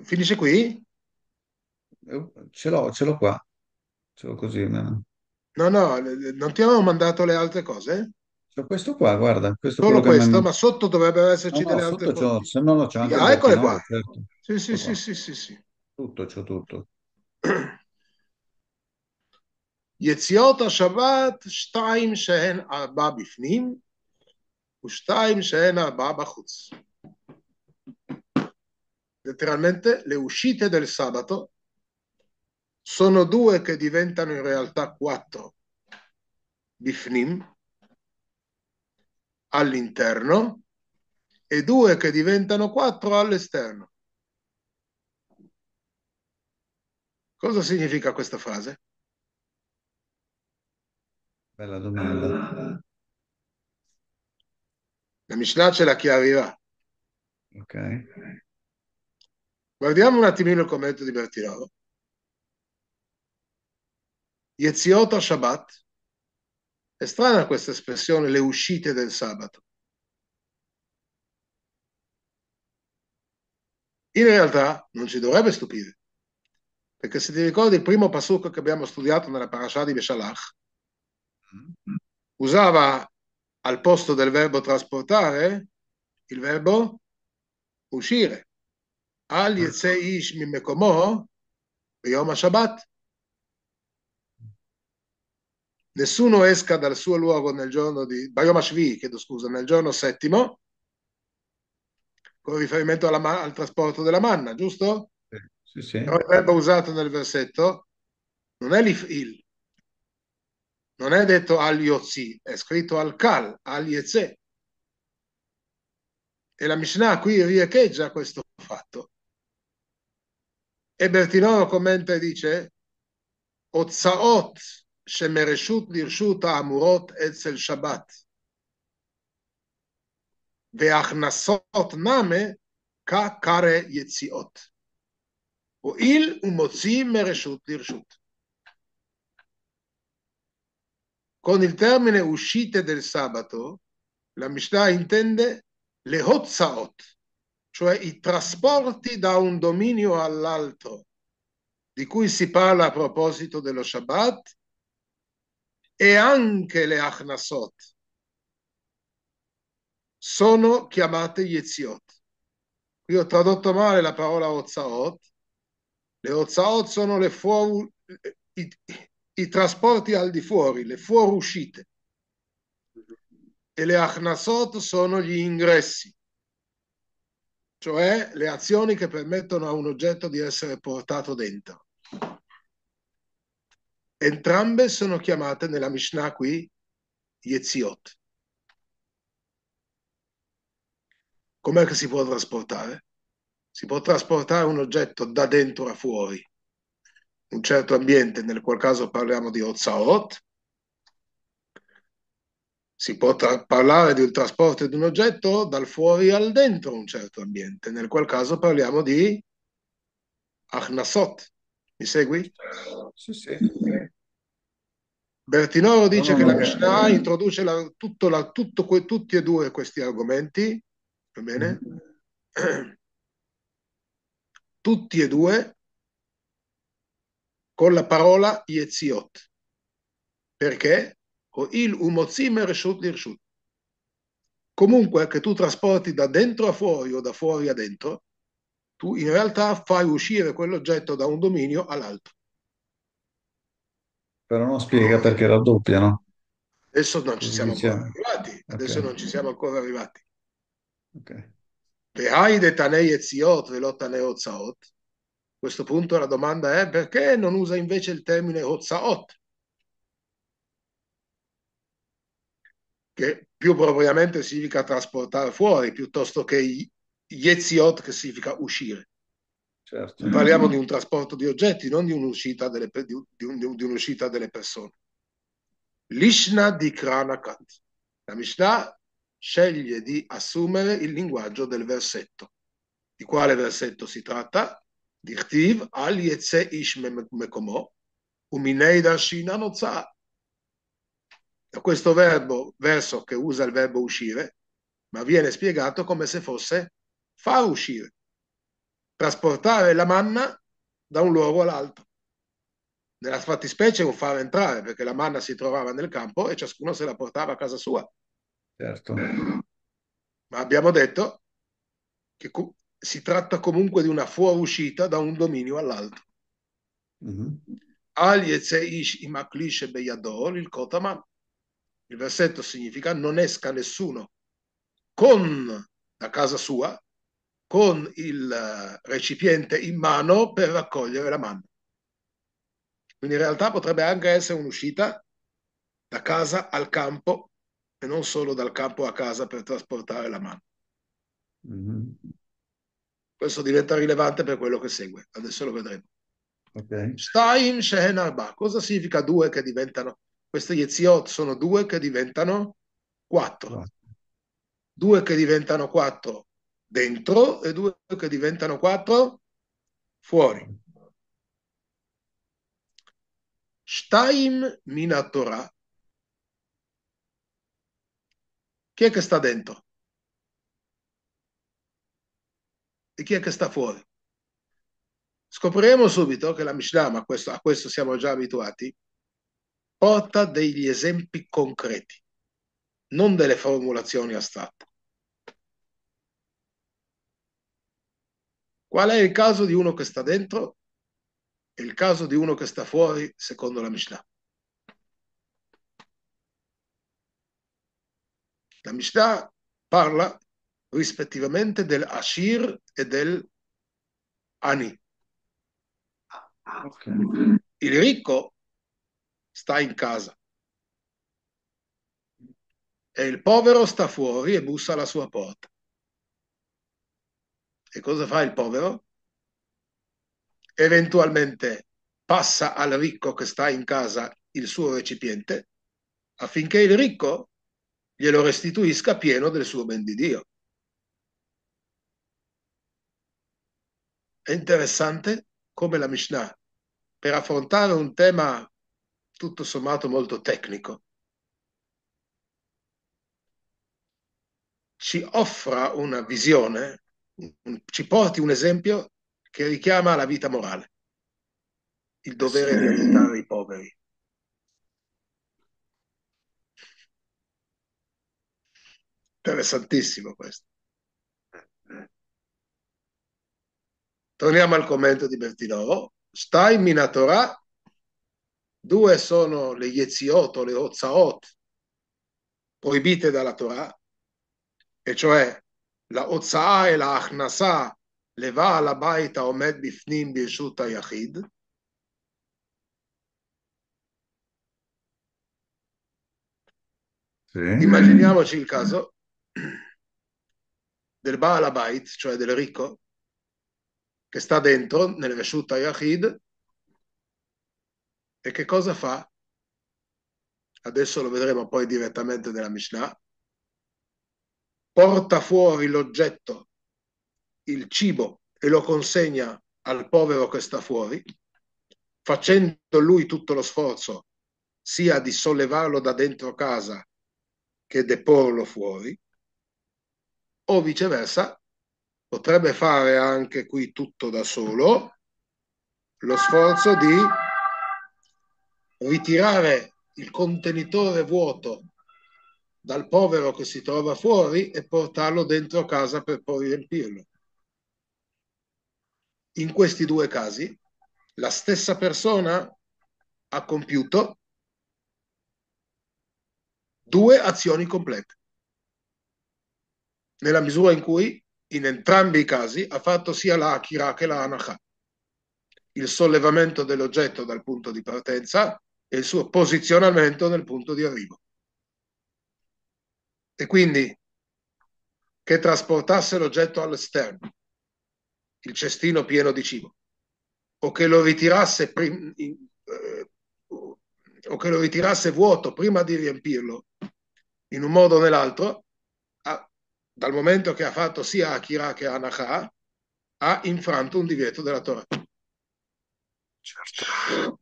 Speaker 1: Finisce qui? Eh, ce l'ho, ce l'ho qua. Ce l'ho così. No, no, no eh, non ti avevo mandato le altre cose? questo qua, guarda, questo Solo questo, ma sotto dovrebbero esserci no, delle altre sotto c'ho, se no, no, c'è anche Ah, eccole qua. Certo. Sì, sì, ecco. sì, sì, sì, sì. Tutto, c'ho tutto. יציאות השבת, שתיים שהן ארבע בפנים, ושתיים שהן ארבע בחוץ. Letteralmente, le uscite del sabato sono due che diventano in realtà quattro. Bifnim, all'interno e due che diventano quattro all'esterno. Cosa significa questa frase? Bella domanda. La Mishnah ce la chiarirà. Ok. Guardiamo un attimino il commento di Bertiloro. Yetziot Shabbat è strana questa espressione, le uscite del sabato. In realtà non ci dovrebbe stupire, perché se ti ricordi il primo passucco che abbiamo studiato nella parasha di Beshalach, usava al posto del verbo trasportare il verbo uscire. Al Yezei Ish Mimekomo Yom Shabbat nessuno esca dal suo luogo nel giorno di Bayomashvi, chiedo scusa, nel giorno settimo, con riferimento alla, al trasporto della manna, giusto? Sì, sì. Però il verbo usato nel versetto non è l'ifil, non è detto al yotzi, è scritto al kal, al yetze. E la Mishnah qui riecheggia questo fatto. E Bertinoro commenta e dice, Ozzaot שמרשות לרשות האמורות אצל שבת. והכנסות נמה כקרא יציאות. הואיל ומוציא מרשות לרשות. Con il termine uscite del sabato, la Mishnah intende le hotzaot, cioè i trasporti da un dominio all'altro, di cui si parla a proposito dello Shabbat e anche le achnasot sono chiamate yeziot. Qui ho tradotto male la parola ozaot. Le ozaot sono le fuori, i, i trasporti al di fuori, le fuoriuscite. E le achnasot sono gli ingressi, cioè le azioni che permettono a un oggetto di essere portato dentro. Entrambe sono chiamate nella Mishnah qui Yeziot. Com'è che si può trasportare? Si può trasportare un oggetto da dentro a fuori, un certo ambiente, nel qual caso parliamo di Ozaot. Si può tra- parlare di un trasporto di un oggetto dal fuori al dentro un certo ambiente, nel qual caso parliamo di Achnasot. Mi segui? Sì, sì. Bertinoro dice no, che la Mishnah introduce la, tutto, la, tutto que, tutti e due questi argomenti, va bene? Mm. Tutti e due con la parola Yeziot. Perché? O il umozim reshut Comunque che tu trasporti da dentro a fuori o da fuori a dentro, tu in realtà fai uscire quell'oggetto da un dominio all'altro però non spiega perché raddoppiano. Adesso non ci siamo diciamo. ancora arrivati. Adesso non ci siamo ancora arrivati. Ok. Behaide Tanei e Ziot, Velotane A questo punto la domanda è perché non usa invece il termine Hozzaot? Che più propriamente significa trasportare fuori piuttosto che Yeziot, che significa uscire. Certo. Parliamo di un trasporto di oggetti, non di un'uscita delle, di un, di un'uscita delle persone. L'Ishna di Kranakat. La Mishnah sceglie di assumere il linguaggio del versetto. Di quale versetto si tratta? Di al Yetze Ish Mekomo Uminei Darshina Nozah. Da questo verbo, verso che usa il verbo uscire, ma viene spiegato come se fosse far uscire trasportare la manna da un luogo all'altro. Nella fattispecie un far entrare, perché la manna si trovava nel campo e ciascuno se la portava a casa sua. Certo. Ma abbiamo detto che si tratta comunque di una fuoriuscita da un dominio all'altro. Mm-hmm. Il versetto significa non esca nessuno con la casa sua con il eh, recipiente in mano per raccogliere la manna. Quindi in realtà potrebbe anche essere un'uscita da casa al campo e non solo dal campo a casa per trasportare la manna. Mm-hmm. Questo diventa rilevante per quello che segue, adesso lo vedremo. Okay. Stein Shehen Arba, cosa significa due che diventano? Queste Yeziot sono due che diventano quattro. Due che diventano quattro dentro e due che diventano quattro fuori. Shtaim mina Torah. Chi è che sta dentro? E chi è che sta fuori? Scopriremo subito che la Mishnah, ma questo, a questo siamo già abituati, porta degli esempi concreti, non delle formulazioni astratte. Qual è il caso di uno che sta dentro e il caso di uno che sta fuori, secondo la Mishnah? La Mishnah parla rispettivamente del Ashir e del Ani. Okay. Il ricco sta in casa e il povero sta fuori e bussa alla sua porta. E cosa fa il povero? Eventualmente passa al ricco che sta in casa il suo recipiente affinché il ricco glielo restituisca pieno del suo ben di Dio. È interessante come la Mishnah, per affrontare un tema tutto sommato molto tecnico, ci offra una visione ci porti un esempio che richiama la vita morale, il dovere sì. di aiutare i poveri. Interessantissimo questo. Torniamo al commento di Bertinoro. Stai Minatorah, due sono le Yeziot o le Ozaot proibite dalla Torah, e cioè la e להוצאה אל ההכנסה לבעל הבית העומד bifnim ברשות היחיד, Sì. Immaginiamoci il caso del Baal Abait, cioè del ricco, che sta dentro nel Veshuta Yahid e che cosa fa? Adesso lo vedremo poi direttamente nella Mishnah porta fuori l'oggetto, il cibo, e lo consegna al povero che sta fuori, facendo lui tutto lo sforzo sia di sollevarlo da dentro casa che deporlo fuori, o viceversa, potrebbe fare anche qui tutto da solo, lo sforzo di ritirare il contenitore vuoto dal povero che si trova fuori e portarlo dentro casa per poi riempirlo. In questi due casi, la stessa persona ha compiuto due azioni complete, nella misura in cui in entrambi i casi ha fatto sia la Akira che la Anacha, il sollevamento dell'oggetto dal punto di partenza e il suo posizionamento nel punto di arrivo e quindi che trasportasse l'oggetto all'esterno, il cestino pieno di cibo, o che lo ritirasse, prim- eh, o che lo ritirasse vuoto prima di riempirlo, in un modo o nell'altro, ha, dal momento che ha fatto sia Akira che Anaha, ha infranto un divieto della Torah. Certo.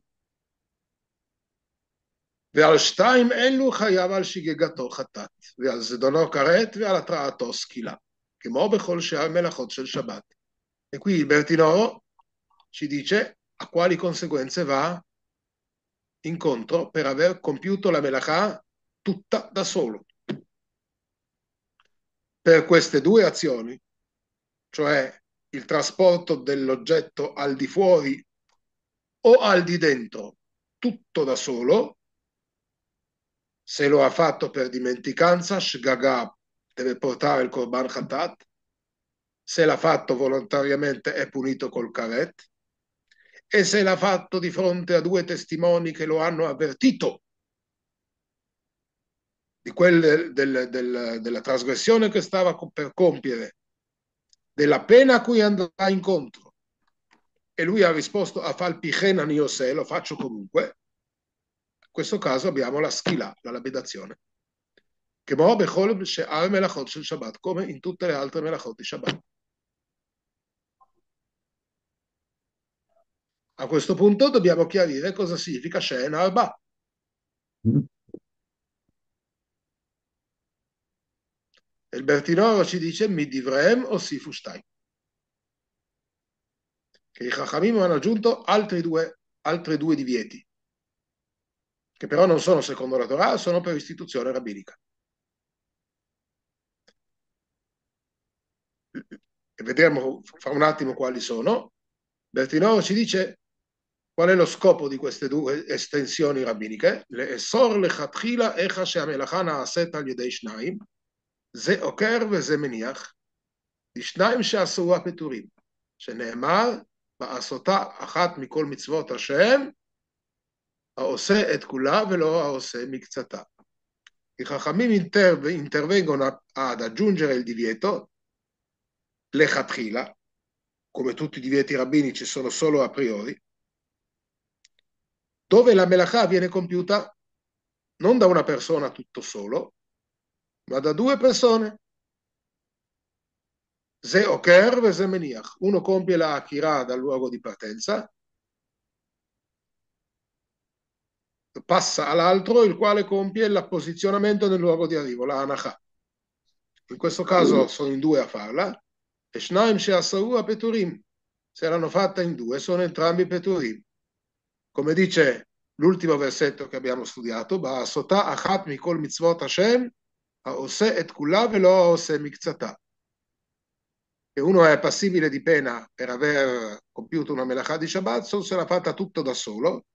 Speaker 1: ועל שתיים אלו חייב על שגגתו חטאת, ועל זדונו כרת ועל התרעתו סקילה, כמו בכל שאר מלאכות של שבת. E qui Bertinoro ci dice a quali conseguenze va incontro per aver compiuto la melachà tutta da solo. Per queste due azioni, cioè il trasporto dell'oggetto al di fuori o al di dentro, tutto da solo, se lo ha fatto per dimenticanza, Shgaga deve portare il Korban Khatat, se l'ha fatto volontariamente è punito col Karet, e se l'ha fatto di fronte a due testimoni che lo hanno avvertito di quel, del, del, della trasgressione che stava per compiere, della pena a cui andrà incontro. E lui ha risposto a Falpichena Niosè, lo faccio comunque, questo caso abbiamo la schila, la lapidazione. Che mo bechol she'ar melachot shel Shabbat, come in tutte le altre melachot di Shabbat. A questo punto dobbiamo chiarire cosa significa She'en Arba. Il Bertinoro ci dice Midivrem o Sifustai. Che i Chachamim hanno aggiunto altri due, altri due divieti che però non sono secondo la Torah, sono per istituzione rabbinica. E vedremo fra un attimo quali sono. Bertinoro ci dice qual è lo scopo di queste due estensioni rabbiniche. Le esor le chatchila echa sheamelachana aset al yedei shnaim, ze oker ve ze meniach, di shnaim sheasua peturim, שנאמר, בעשותה אחת מכל mitzvot השם, העושה את כולה ולא העושה מקצתה. I חכמים אינטר, intervengono ad aggiungere il divieto lechatchila, come tutti i divieti rabbinici sono solo a priori, dove la melachah viene compiuta non da una persona tutto solo, ma da due persone. Ze oker ve ze meniach. Uno compie la akira dal luogo di partenza passa all'altro il quale compie l'apposizionamento nel luogo di arrivo, la Anachah. In questo caso mm. sono in due a farla. E Shnaim Sheasaura Peturim, se l'hanno fatta in due, sono entrambi Peturim. Come dice l'ultimo versetto che abbiamo studiato, Ba'asota achat mikol mitzvot Hashem, ha'ose et kula velo ha'ose mikzata. Che uno è passibile di pena per aver compiuto una melacha di Shabbat, se l'ha fatta tutto da solo,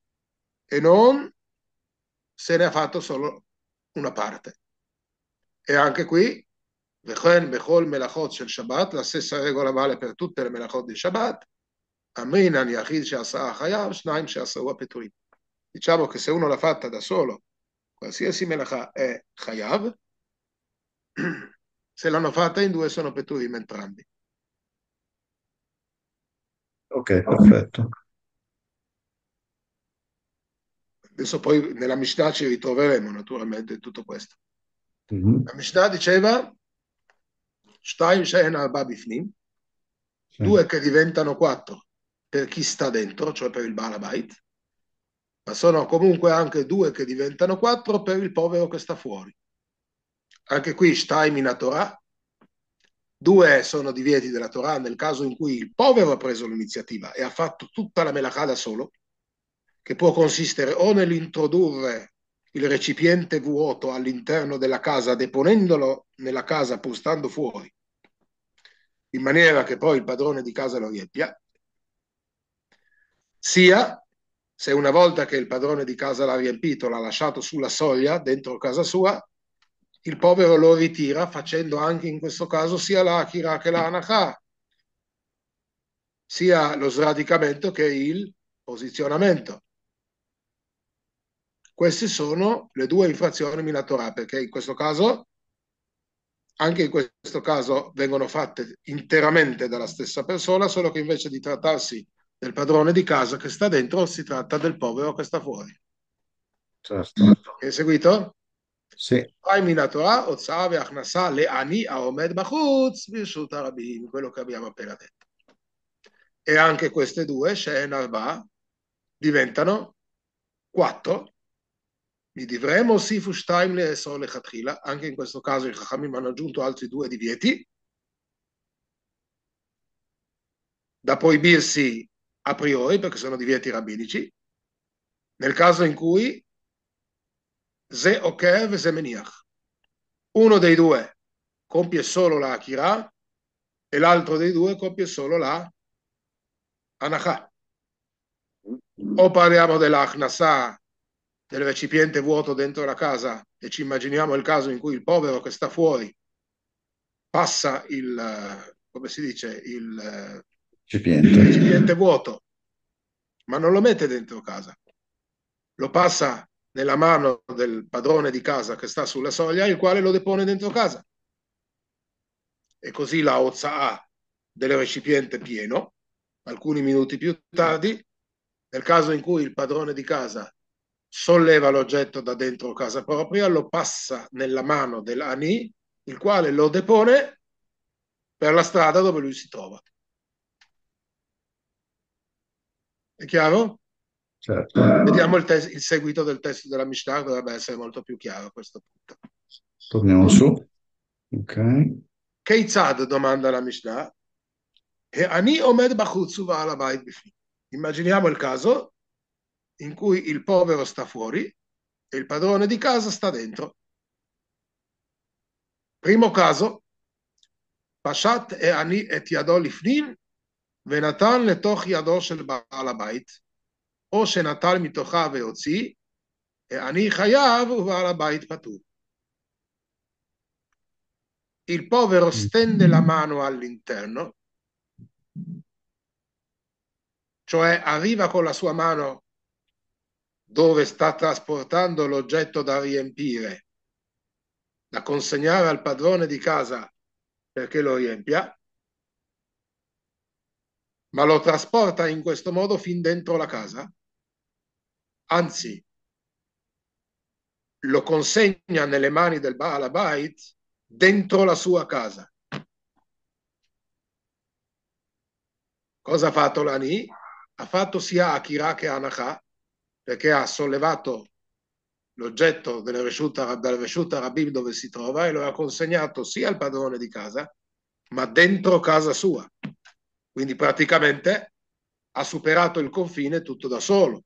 Speaker 1: e non se ne ha fatto solo una parte. E anche qui, Vechen Bechol Melachot Shel Shabbat, la stessa regola vale per tutte le Melachot di Shabbat, Aminan Yachid Sheasa'a Chayav, Shnaim Sheasa'u Apetuim. Diciamo che se uno l'ha fatta da solo, qualsiasi Melachah è Chayav, se l'hanno fatta in due sono Petuim entrambi. Ok, perfetto. Adesso poi nella Mishnah ci ritroveremo naturalmente tutto questo. Mm-hmm. La Mishnah diceva Shtaim Shein Arba due che diventano quattro per chi sta dentro, cioè per il Balabait, ma sono comunque anche due che diventano quattro per il povero che sta fuori. Anche qui Shtaim in Torah, due sono divieti della Torah nel caso in cui il povero ha preso l'iniziativa e ha fatto tutta la melachà da solo, che può consistere o nell'introdurre il recipiente vuoto all'interno della casa, deponendolo nella casa pur stando fuori, in maniera che poi il padrone di casa lo riempia, sia se una volta che il padrone di casa l'ha riempito, l'ha lasciato sulla soglia dentro casa sua, il povero lo ritira facendo anche in questo caso sia l'akira che l'anakha, sia lo sradicamento che il posizionamento. Queste sono le due infrazioni minatorie, perché in questo caso, anche in questo caso, vengono fatte interamente dalla stessa persona, solo che invece di trattarsi del padrone di casa che sta dentro, si tratta del povero che sta fuori. Certo. Hai seguito? Sì. Fai minatorà, ozzave, achnasa, le ani, aomed, bachutz, rabin, quello che abbiamo appena detto. E anche queste due, Shen, Arba, diventano quattro di Mosifu Steimle e Sole Khatkhila, anche in questo caso i Chachamim hanno aggiunto altri due divieti, da proibirsi a priori perché sono divieti rabbinici, nel caso in cui Ze Okev e Ze Meniach. Uno dei due compie solo la Akira e l'altro dei due compie solo la Anachah. O parliamo dell'Achnasah del recipiente vuoto dentro la casa e ci immaginiamo il caso in cui il povero che sta fuori passa il, eh, come si dice, il eh, recipiente, il recipiente vuoto, ma non lo mette dentro casa, lo passa nella mano del padrone di casa che sta sulla soglia, il quale lo depone dentro casa. E così la ozza ha del recipiente pieno, alcuni minuti più tardi, nel caso in cui il padrone di casa solleva l'oggetto da dentro casa propria, lo passa nella mano dell'Ani, il quale lo depone per la strada dove lui si trova. È chiaro? Certo. Vediamo il, tes- il, seguito del testo della Mishnah, dovrebbe essere molto più chiaro a questo punto. Torniamo su. Ok. Keitzad domanda la Mishnah. E Ani Omed Bachutsu va alla Bait Immaginiamo il caso in cui il povero sta fuori e il padrone di casa sta dentro. Primo caso, Pashat e Ani et Yadol Ifnim ונתן לתוך ידו של בעל הבית, או שנטל מתוכה והוציא, אני חייב ובעל הבית פטור. Il povero stende la mano all'interno, cioè arriva con la sua mano dove sta trasportando l'oggetto da riempire, da consegnare al padrone di casa perché lo riempia, ma lo trasporta in questo modo fin dentro la casa, anzi lo consegna nelle mani del Baalabait dentro la sua casa. Cosa ha fatto l'Ani? Ha fatto sia Akira che Anachah perché ha sollevato l'oggetto della Resciuta, dalla Resciuta Rabib dove si trova e lo ha consegnato sia al padrone di casa, ma dentro casa sua. Quindi praticamente ha superato il confine tutto da solo.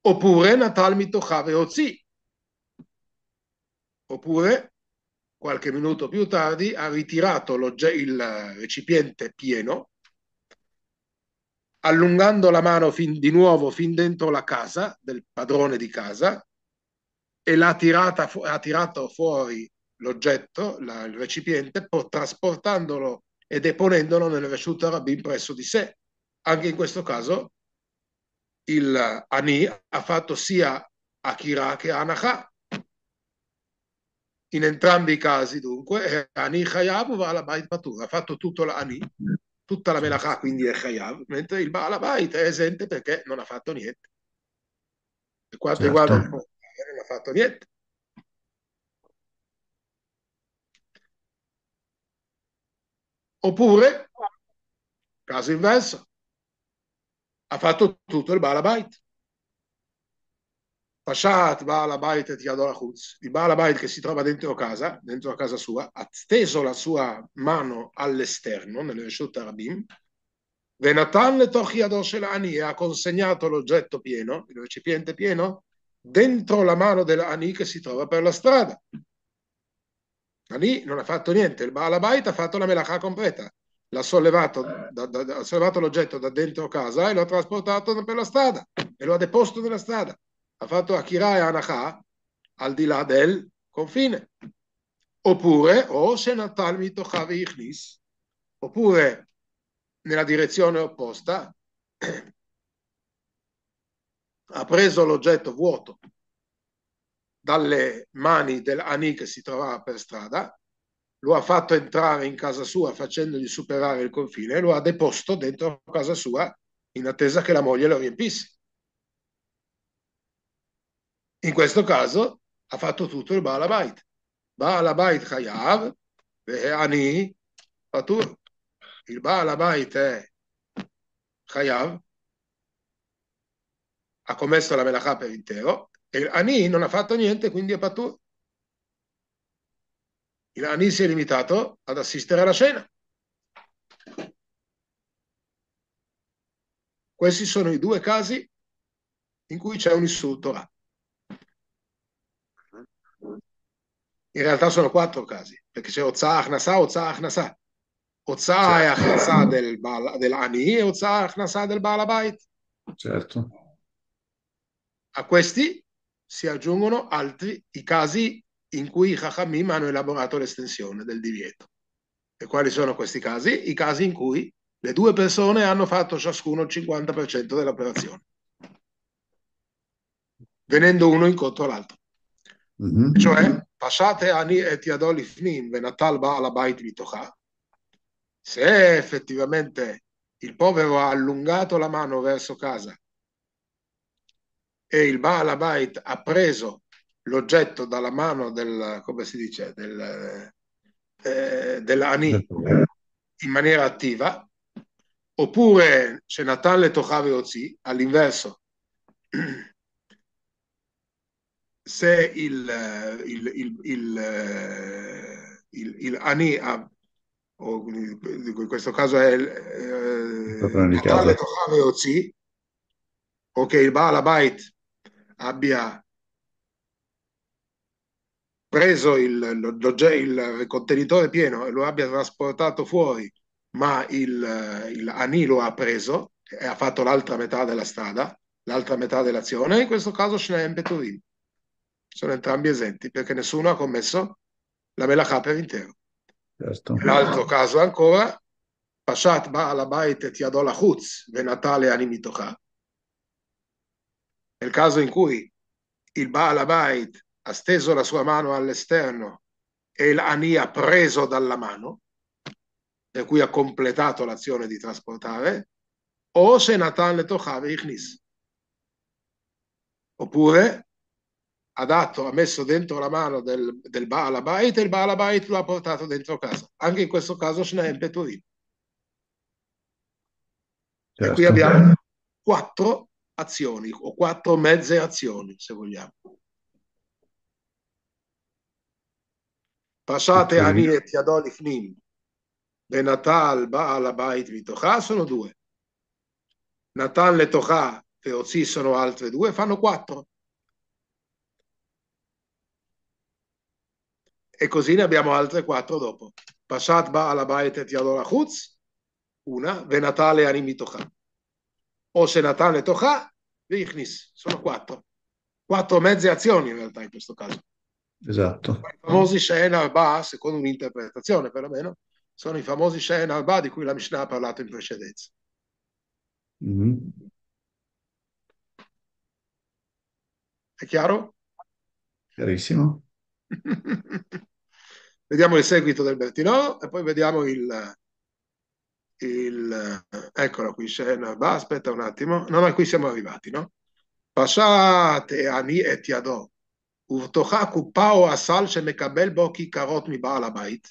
Speaker 1: Oppure Natal Mitochave Ozi. Oppure, qualche minuto più tardi, ha ritirato il recipiente pieno allungando la mano fin, di nuovo fin dentro la casa del padrone di casa e l'ha tirata fu- ha tirato fuori l'oggetto, la, il recipiente, por- trasportandolo e deponendolo nel vesciuto rabbin presso di sé. Anche in questo caso il Ani ha fatto sia Akira che Anacha. In entrambi i casi, dunque, Ani Hayabu va alla Bait Matura, ha fatto tutto l'Ani tutta la melachà quindi è Chayav, mentre il Baal è esente perché non ha fatto niente. Per quanto certo. riguarda il non ha fatto niente. Oppure, caso inverso, ha fatto tutto il Baal Pashat Baal Abait et Yador Hutz, di Baal Abait che si trova dentro casa, dentro casa sua, ha steso la sua mano all'esterno, nelle Reshut Arabim, Venatan le Toch Yador Shelani e ha consegnato l'oggetto pieno, il recipiente pieno, dentro la mano dell'Ani che si trova per la strada. Ani non ha fatto niente, il Baal Abait ha fatto la melachà completa, l'ha sollevato, da, da, da, ha sollevato l'oggetto da dentro casa e lo ha trasportato per la strada e lo ha deposto nella strada ha fatto Akira e Anachà al di là del confine. Oppure, o se Natal mitochavi ichnis, oppure nella direzione opposta, ha preso l'oggetto vuoto dalle mani dell'Ani che si trovava per strada, lo ha fatto entrare in casa sua facendogli superare il confine e lo ha deposto dentro casa sua in attesa che la moglie lo riempisse. In questo caso ha fatto tutto il Baalabait. Baalabait Hayav, Ani, Fatur. Il Baalabait è Hayav, ha commesso la melachà per intero, e Ani non ha fatto niente, quindi è Patur. Il Ani si è limitato ad assistere alla scena. Questi sono i due casi in cui c'è un insulto. in realtà sono quattro casi, perché c'è Oza Ahnasa, Oza Ahnasa. Oza certo. è Ahnasa del, dell'Ani e Oza Ahnasa del Balabait. Certo. A questi si aggiungono altri i casi in cui i Chachamim hanno elaborato l'estensione del divieto. E quali sono questi casi? I casi in cui le due persone hanno fatto ciascuno il 50% dell'operazione, venendo uno incontro all'altro. Mm-hmm. Cioè, פשט העני את ידו לפנים ונטל בעל הבית מתוכה. Se effettivamente il povero ha allungato la mano verso casa e il Baal Bait ha preso l'oggetto dalla mano del, come si dice, del, eh, dell'Ani in maniera attiva, oppure Shenatan le Tochavi Ozi, all'inverso, se il, il, il, il eh, ANIA, o in questo caso è eh, il eh, Catale o che il Balabait abbia preso il, contenitore pieno e lo abbia trasportato fuori, ma il, eh, il ANI lo ha preso e ha fatto l'altra metà della strada, l'altra metà dell'azione, in questo caso Schneem Peturin sono entrambi esenti perché nessuno ha commesso la melachà per intero. Certo. L'altro caso ancora, Pashat Baal Abait et Yadol Achutz Venatale Animitocha. Nel caso in cui il Baal Abait ha steso la sua mano all'esterno e l'Ani ha preso dalla mano, per cui ha completato l'azione di trasportare, o se natale le Tochave Ichnis. Oppure ha, dato, ha messo dentro la mano del, del Baalabait e il Baalabait lo ha portato dentro casa. Anche in questo caso Shnaem Peturim. Certo. E qui certo. abbiamo quattro azioni o quattro mezze azioni, se vogliamo. Passate okay. Ani e Tiadoli Fnim, Benatal, Baalabait, Mitocha sono due. Natan, Letocha, Feozi sono altre due, fanno quattro. e così ne abbiamo altre quattro dopo. Pashat Baal Abayet et Yador Achutz, una, Venatale Animi Tocha. O se Natale Tocha, Vichnis, sono quattro. Quattro mezze azioni in realtà in questo caso. Esatto. I famosi Shehen Arba, secondo un'interpretazione perlomeno, sono i famosi Shehen Arba di cui la Mishnah ha parlato in precedenza. Mm-hmm. È chiaro? Chiarissimo. Vediamo il seguito del Bertinoro e poi vediamo il... il eccolo qui, scena. Va, aspetta un attimo. No, ma qui siamo arrivati, no? Passate ani e tiadò. ובתוכה קופה או הסל שמקבל בו כיכרות מבעל הבית.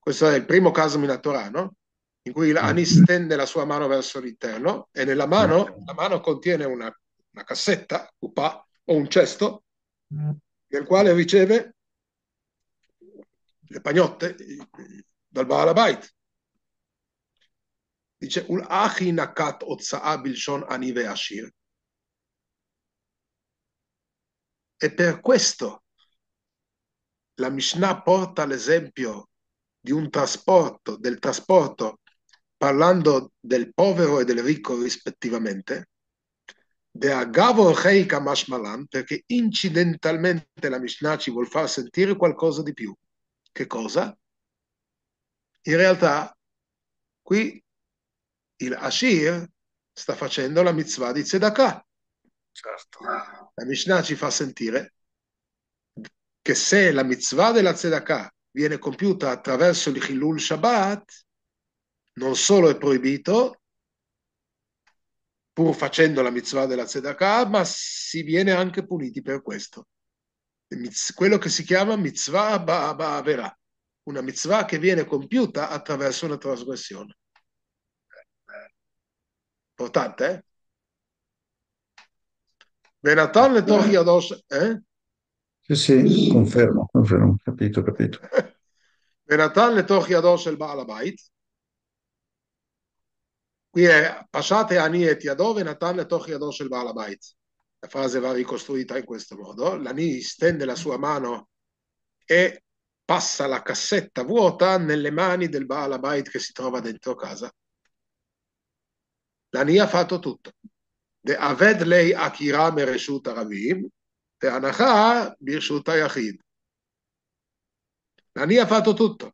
Speaker 1: Questo è il primo caso minatorano in cui l'ani mm-hmm. stende la sua mano verso l'interno e nella mano, la mano contiene una una cassetta, upà, o un cesto, nel quale riceve le pagnotte dal Baalabait. Dice, un achi nakat bilshon anive ashir. E per questo la Mishnah porta l'esempio di un trasporto, del trasporto, parlando del povero e del ricco rispettivamente, perché incidentalmente la Mishnah ci vuol far sentire qualcosa di più. Che cosa? In realtà, qui il Ashir sta facendo la mitzvah di Tzedakah. Certo. La Mishnah ci fa sentire che se la mitzvah della Tzedakah viene compiuta attraverso il Chilul Shabbat, non solo è proibito, pur facendo la mitzvah della tzedakah, ma si viene anche puniti per questo. Quello che si chiama mitzvah ba'averà, una mitzvah che viene compiuta attraverso una trasgressione. Importante, eh? Benatan le torri ados, eh? Sì, sì, confermo, confermo, capito, capito. Benatan le torri ados el Baalabait, Qui è Pasciate Ani e Tiadove Natale Tochi Adosh il Balabait. La frase va ricostruita in questo modo. L'Ani stende la sua mano e passa la cassetta vuota nelle mani del Balabait che si trova dentro casa. L'Ani ha fatto tutto. De Aved lei Akira Mereshut Aravim, Te Anacha Birshut Yachid. L'Ani ha fatto tutto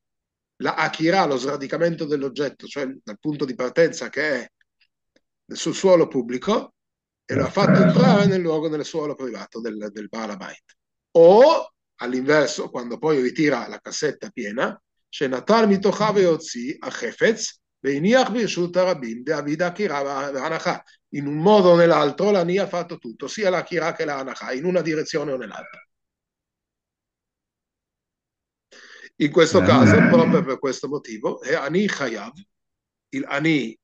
Speaker 1: la Akira, lo sradicamento dell'oggetto, cioè dal punto di partenza che è sul suolo pubblico e lo ha fatto entrare nel luogo nel suolo privato del, del Balabait. O all'inverso, quando poi ritira la cassetta piena, שנטל מתוכיו והוציא החפץ והניח ברשות הרבים דאביד עקירה והנחה. In un modo o nell'altro la NIA ha fatto tutto, sia la Kira che la Anakha, in una direzione o nell'altra. In questo eh. caso, proprio per questo motivo, è Ani Chayav, il Ani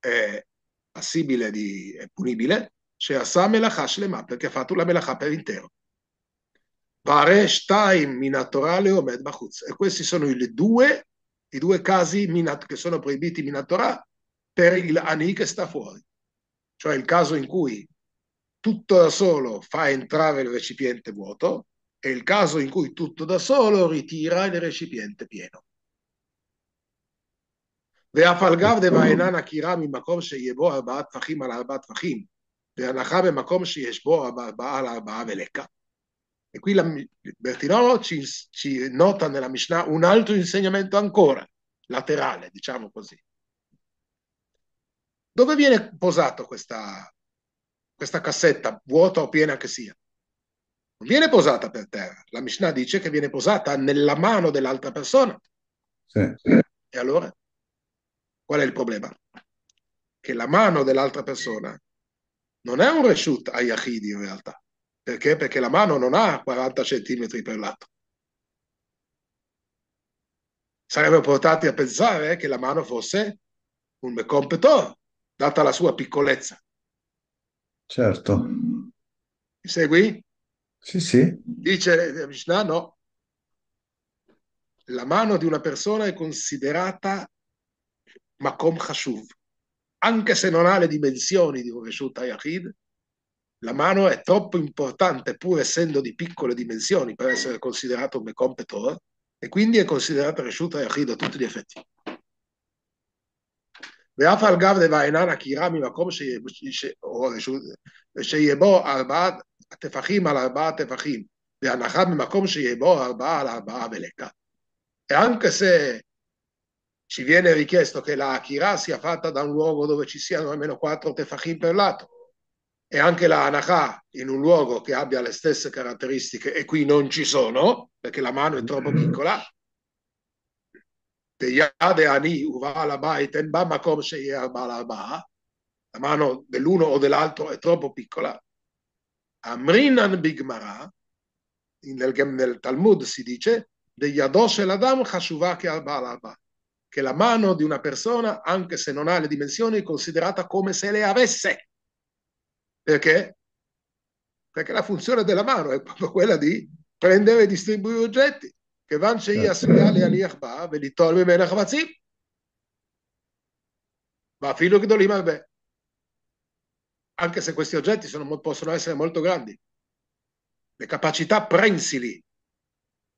Speaker 1: è passibile di, è punibile, cioè Asa Melacha Shlema, perché ha fatto la Melacha per intero. Pare Shtaim Minatorah Leomed Bachutz. E questi sono i due, i due casi minat, che sono proibiti Minatorah per il Ani che sta fuori. Cioè il caso in cui tutto da solo fa entrare il recipiente vuoto, è il caso in cui tutto da solo ritira il recipiente pieno. והפלגב דבעינן הקירה ממקום שיהיה ארבעה טפחים על ארבעה טפחים, והנחה במקום שיש בו ארבעה על ארבעה ולקה. E qui la, Bertinoro ci, ci nota nella Mishnah un altro insegnamento ancora, laterale, diciamo così. Dove viene posato questa cassetta, vuota o piena che sia? Non viene posata per terra. La Mishnah dice che viene posata nella mano dell'altra persona. Sì. E allora? Qual è il problema? Che la mano dell'altra persona non è un reshut a Yahidi in realtà. Perché? Perché la mano non ha 40 centimetri per lato. Sarebbero portati a pensare che la mano fosse un mecompetor, data la sua piccolezza. Certo. Mi segui? Sì, sì. Dice la eh, Mishnah, no. La mano di una persona è considerata makom hashuv. Anche se non ha le dimensioni di un Reshut Ayahid, la mano è troppo importante, pur essendo di piccole dimensioni, per essere considerato makom petor, e quindi è considerata Reshut Ayahid a tutti gli effetti. ואף על גב דבעינן הקירה ממקום ש... ש... או רשות... ושיהיה ארבעה טפחים על ארבעה טפחים, והנחה במקום שיהיה ארבעה על ארבעה veletta. E anche se ci viene richiesto che la Akira sia fatta da un luogo dove ci siano almeno quattro tefachim per lato, e anche la Anachà in un luogo che abbia le stesse caratteristiche, e qui non ci sono, perché la mano è troppo piccola, Teyade Ani Uvala Baiten Bamakom Sheyar Balaba, la mano dell'uno o dell'altro è troppo piccola. Amrinan Bigmara, nel, nel Talmud si dice, che la mano di una persona, anche se non ha le dimensioni, è considerata come se le avesse. Perché? Perché la funzione della mano è proprio quella di prendere e distribuire oggetti. Che van shei certo. asriali aliachba, ve li tolme menach vazim. Ma filo che dolim albe anche se questi oggetti sono, possono essere molto grandi, le capacità prensili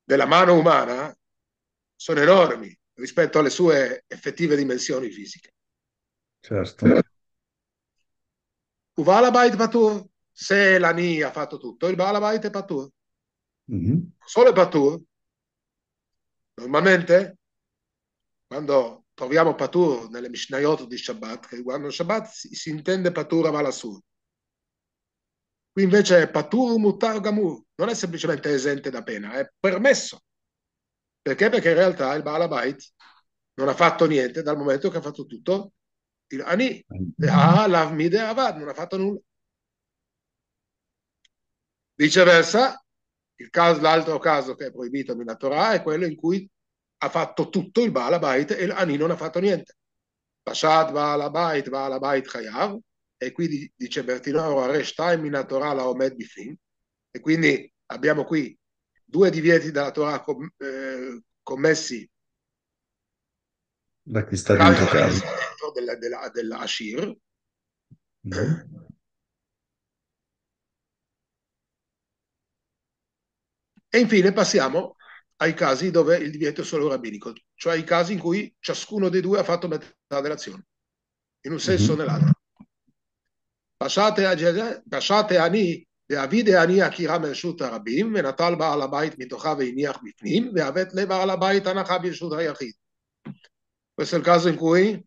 Speaker 1: della mano umana sono enormi rispetto alle sue effettive dimensioni fisiche. Certo. Uvalabait Patur, se la l'Ani ha fatto tutto, il Balabait è Patur. Mm-hmm. Solo è Patur. Normalmente, quando troviamo Patur nelle Mishnayot di Shabbat che riguardano Shabbat, si, si intende Patur Avalasur. Qui invece è Patur Mutar Gamur, non è semplicemente esente da pena, è permesso. Perché? Perché in realtà il Baalabait non ha fatto niente dal momento che ha fatto tutto il Ani, ah, non ha fatto nulla. Viceversa, caso, l'altro caso che è proibito nella Torah è quello in cui ha fatto tutto il balabait e Ani non ha fatto niente. Passat Baal Bait, Baal Bait Chayav, e qui dice Bertinoro Areshtai mina Torah la Omed Bifin, e quindi abbiamo qui due divieti dalla Torah com- eh, commessi da chi sta dentro della, della, della Ashir. Mm. E infine passiamo ai casi dove il divieto è solo rabbinico, cioè ai casi in cui ciascuno dei due ha fatto metà dell'azione, in un senso o mhm. nell'altro. Passate ani ועביד העני עקירה מרשות הרבים, ונטל בעל הבית מתוכה והניח בפנים, ועוות לבעל הבית הנחה ברשות היחיד. Questo è il caso in cui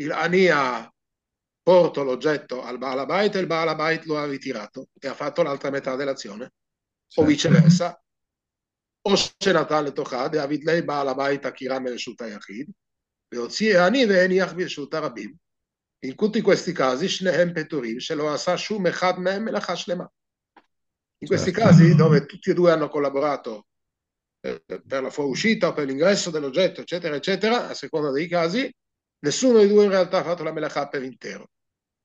Speaker 1: il Ania porta l'oggetto al Baalabait e il Baalabait lo ha ritirato e ha fatto l'altra metà dell'azione, o certo. viceversa, או שנתן לתוכה, דעביד ליה בעל הבית עקירה מרשות היחיד, והוציא העני והניח ברשות הרבים. אינקוטי כווסטי שניהם פטורים, שלא עשה שום אחד מהם מלאכה שלמה. In questi casi, dove tutti e due hanno collaborato per la fuoriuscita o per l'ingresso dell'oggetto, eccetera, eccetera, a seconda dei casi, nessuno dei due in realtà ha fatto la melachà per intero.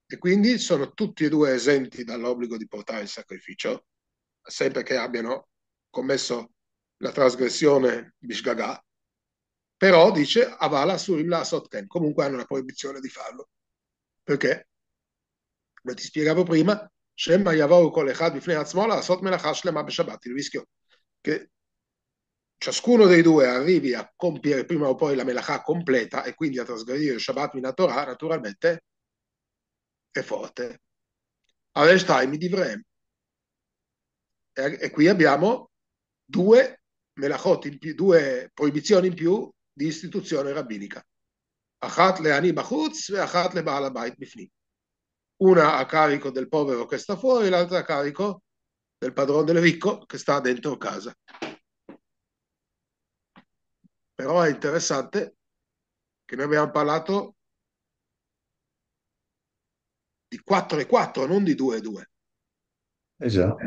Speaker 1: E quindi sono tutti e due esenti dall'obbligo di portare il sacrificio, sempre che abbiano commesso la trasgressione Bishgagà, però dice Avala Surimla Sotken, comunque hanno una proibizione di farlo. Perché? Come ti spiegavo prima, Shemma Yavau Kolechad Bifnei Atzmola Asot Melachash Lema Beshabbat, il rischio che ciascuno dei due arrivi a compiere prima o poi la melacha completa e quindi a trasgredire il Shabbat in Torah, naturalmente è forte. Avestai mi divrem. E qui abbiamo due melachot in più, due proibizioni in più di istituzione rabbinica. Achat le ani bachutz e achat le baal bifni. Una a carico del povero che sta fuori, l'altra a carico del padrone del ricco che sta dentro casa. Però è interessante che noi abbiamo parlato di 4 e 4, non di 2 e 2. Esatto.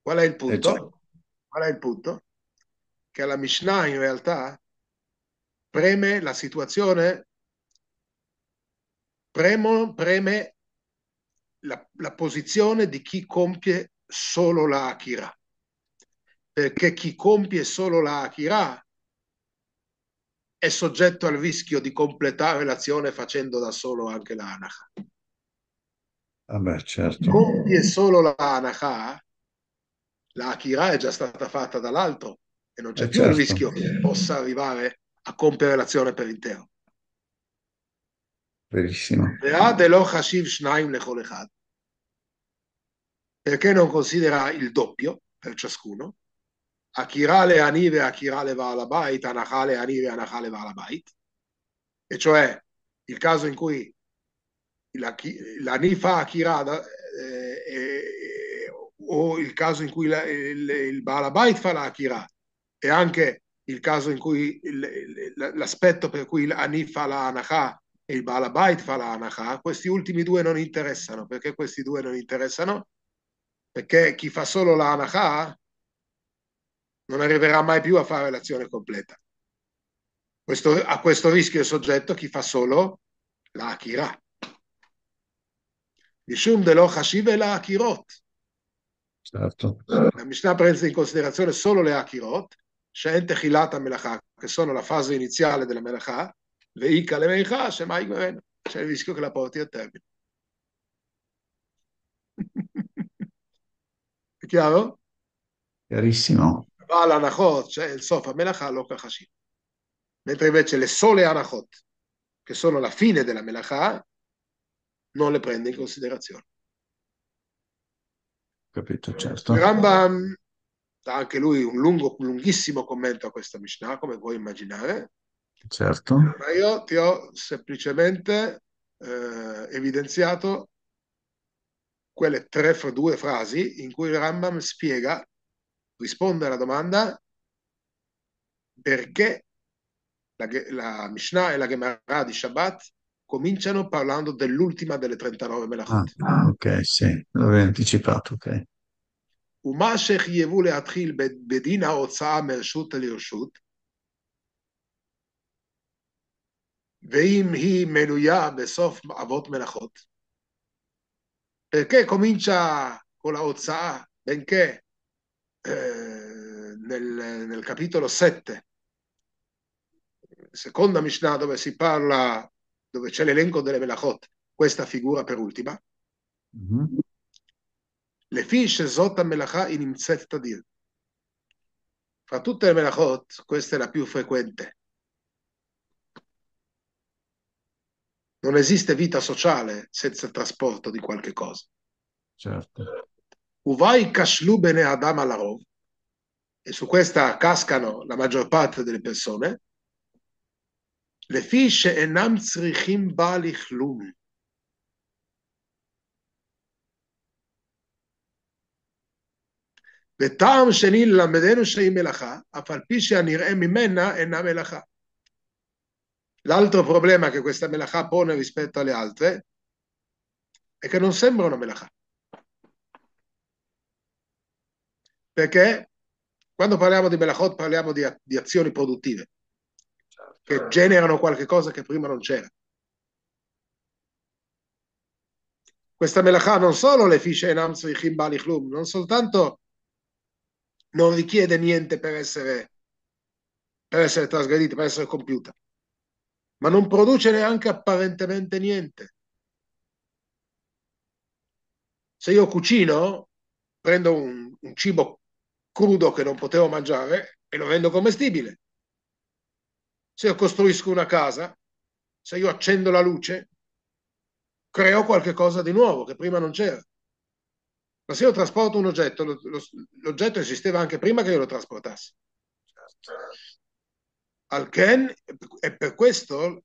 Speaker 1: Qual è il punto? Esatto. Qual è il punto? Che la Mishnah in realtà preme la situazione, premo, preme la, la posizione di chi compie solo la Akira. Perché chi compie solo la Akira è soggetto al rischio di completare l'azione facendo da solo anche l'anacha. Vabbè, certo. Compie solo l'anacha la Akira è già stata fatta dall'altro e non c'è eh più certo. il rischio che possa arrivare a compiere l'azione per intero. Verissimo. Perché non considera il doppio per ciascuno? Akira le anive, Akira le va alla bait, Anachale le anive, Anachale va alla bait. E cioè il caso in cui la, l'ani fa Akira eh, eh, o il caso in cui la, il, il Baalabait fa l'Akira, e anche il caso in cui il, l'aspetto per cui l'Ani fa la e il Balabait fa la questi ultimi due non interessano. Perché questi due non interessano? Perché chi fa solo la non arriverà mai più a fare l'azione completa. Questo, a questo rischio è soggetto chi fa solo l'Akira. Akira. Mishum delo chashiv la Akirot. Certo. La Mishnah prende in considerazione solo le Akirot, She'en Techilata Melachah, che sono la fase iniziale della Melachah, Veika le Melachah, Shemai Gmeren, c'è il rischio che la porti a termine. È chiaro? Chiarissimo. Va all'anachot, cioè il sofa melachah lo Mentre invece le sole anachot, che sono la fine della melachah, non le prende in considerazione. Capito, eh, certo. Rambam dà anche lui un lungo, lunghissimo commento a questa Mishnah, come puoi immaginare. Certo. Ma io ti ho semplicemente eh, evidenziato quelle tre fra due frasi in cui il Rambam spiega, risponde alla domanda perché la, la Mishnah e la Gemara di Shabbat cominciano parlando dell'ultima delle 39 melachot. Ah, ah ok, sì, l'avevo anticipato, ok. ומה שחייבו להתחיל בדין ההוצאה מרשות לרשות, ואם היא מנויה בסוף אבות מלאכות, perché comincia con la OZA, benché eh, nel, nel capitolo 7, seconda Mishnah dove si parla dove c'è l'elenco delle Melachot, questa figura per ultima. Mhm. Le fisce Lefi Melacha in Imzet Tadir. Fra tutte le Melachot, questa è la più frequente. Non esiste vita sociale senza il trasporto di qualche cosa. Certo. Uvai Kashlu Bene Adam Alarov. E su questa cascano la maggior parte delle persone. לפי שאינם צריכים בה לכלום. וטעם שני ללמדנו שהיא מלאכה, אף על פי שהנראה ממנה אינה מלאכה. L'altro problema che questa melachà pone rispetto alle altre è che non sembra una melachà. Perché quando parliamo di melachot parliamo di azioni produttive che generano qualcosa che prima non c'era. Questa melachà non solo le fisce enam srichim balichlum, non soltanto non richiede niente per essere, per essere trasgredita, per essere compiuta, ma non produce neanche apparentemente niente. Se io cucino, prendo un, un cibo crudo che non potevo mangiare e lo rendo commestibile se io costruisco una casa, se io accendo la luce, creo qualcosa di nuovo che prima non c'era. Ma se io trasporto un oggetto, lo, lo, l'oggetto esisteva anche prima che io lo trasportassi. Certo. Al Ken, e per questo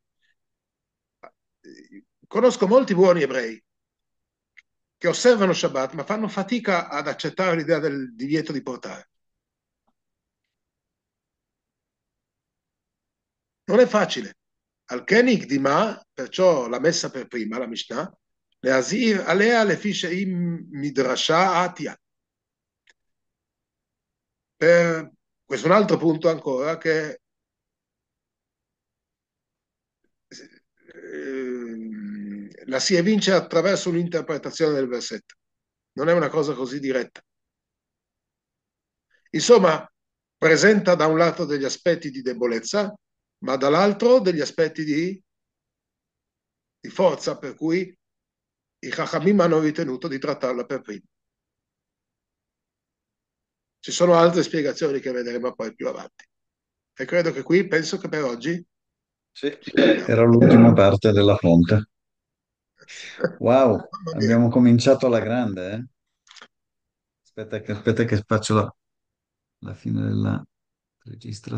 Speaker 1: conosco molti buoni ebrei che osservano Shabbat ma fanno fatica ad accettare l'idea del divieto di portare. Non è facile. Al Kenig di Ma, perciò la messa per prima, la Mishnah, le Azir alea le fisce im midrasha atia. Per, questo è un altro punto ancora che ehm, la si evince attraverso un'interpretazione del versetto. Non è una cosa così diretta. Insomma, presenta da un lato degli aspetti di debolezza ma dall'altro degli aspetti di, di forza per cui i Chachamim hanno ritenuto di trattarla per prima. Ci sono altre spiegazioni che vedremo poi più avanti. E credo che qui, penso che per oggi... Sì, era l'ultima parte della fonte. Wow, abbiamo cominciato alla grande. Eh? Aspetta, che, aspetta che faccio la, la fine della registrazione.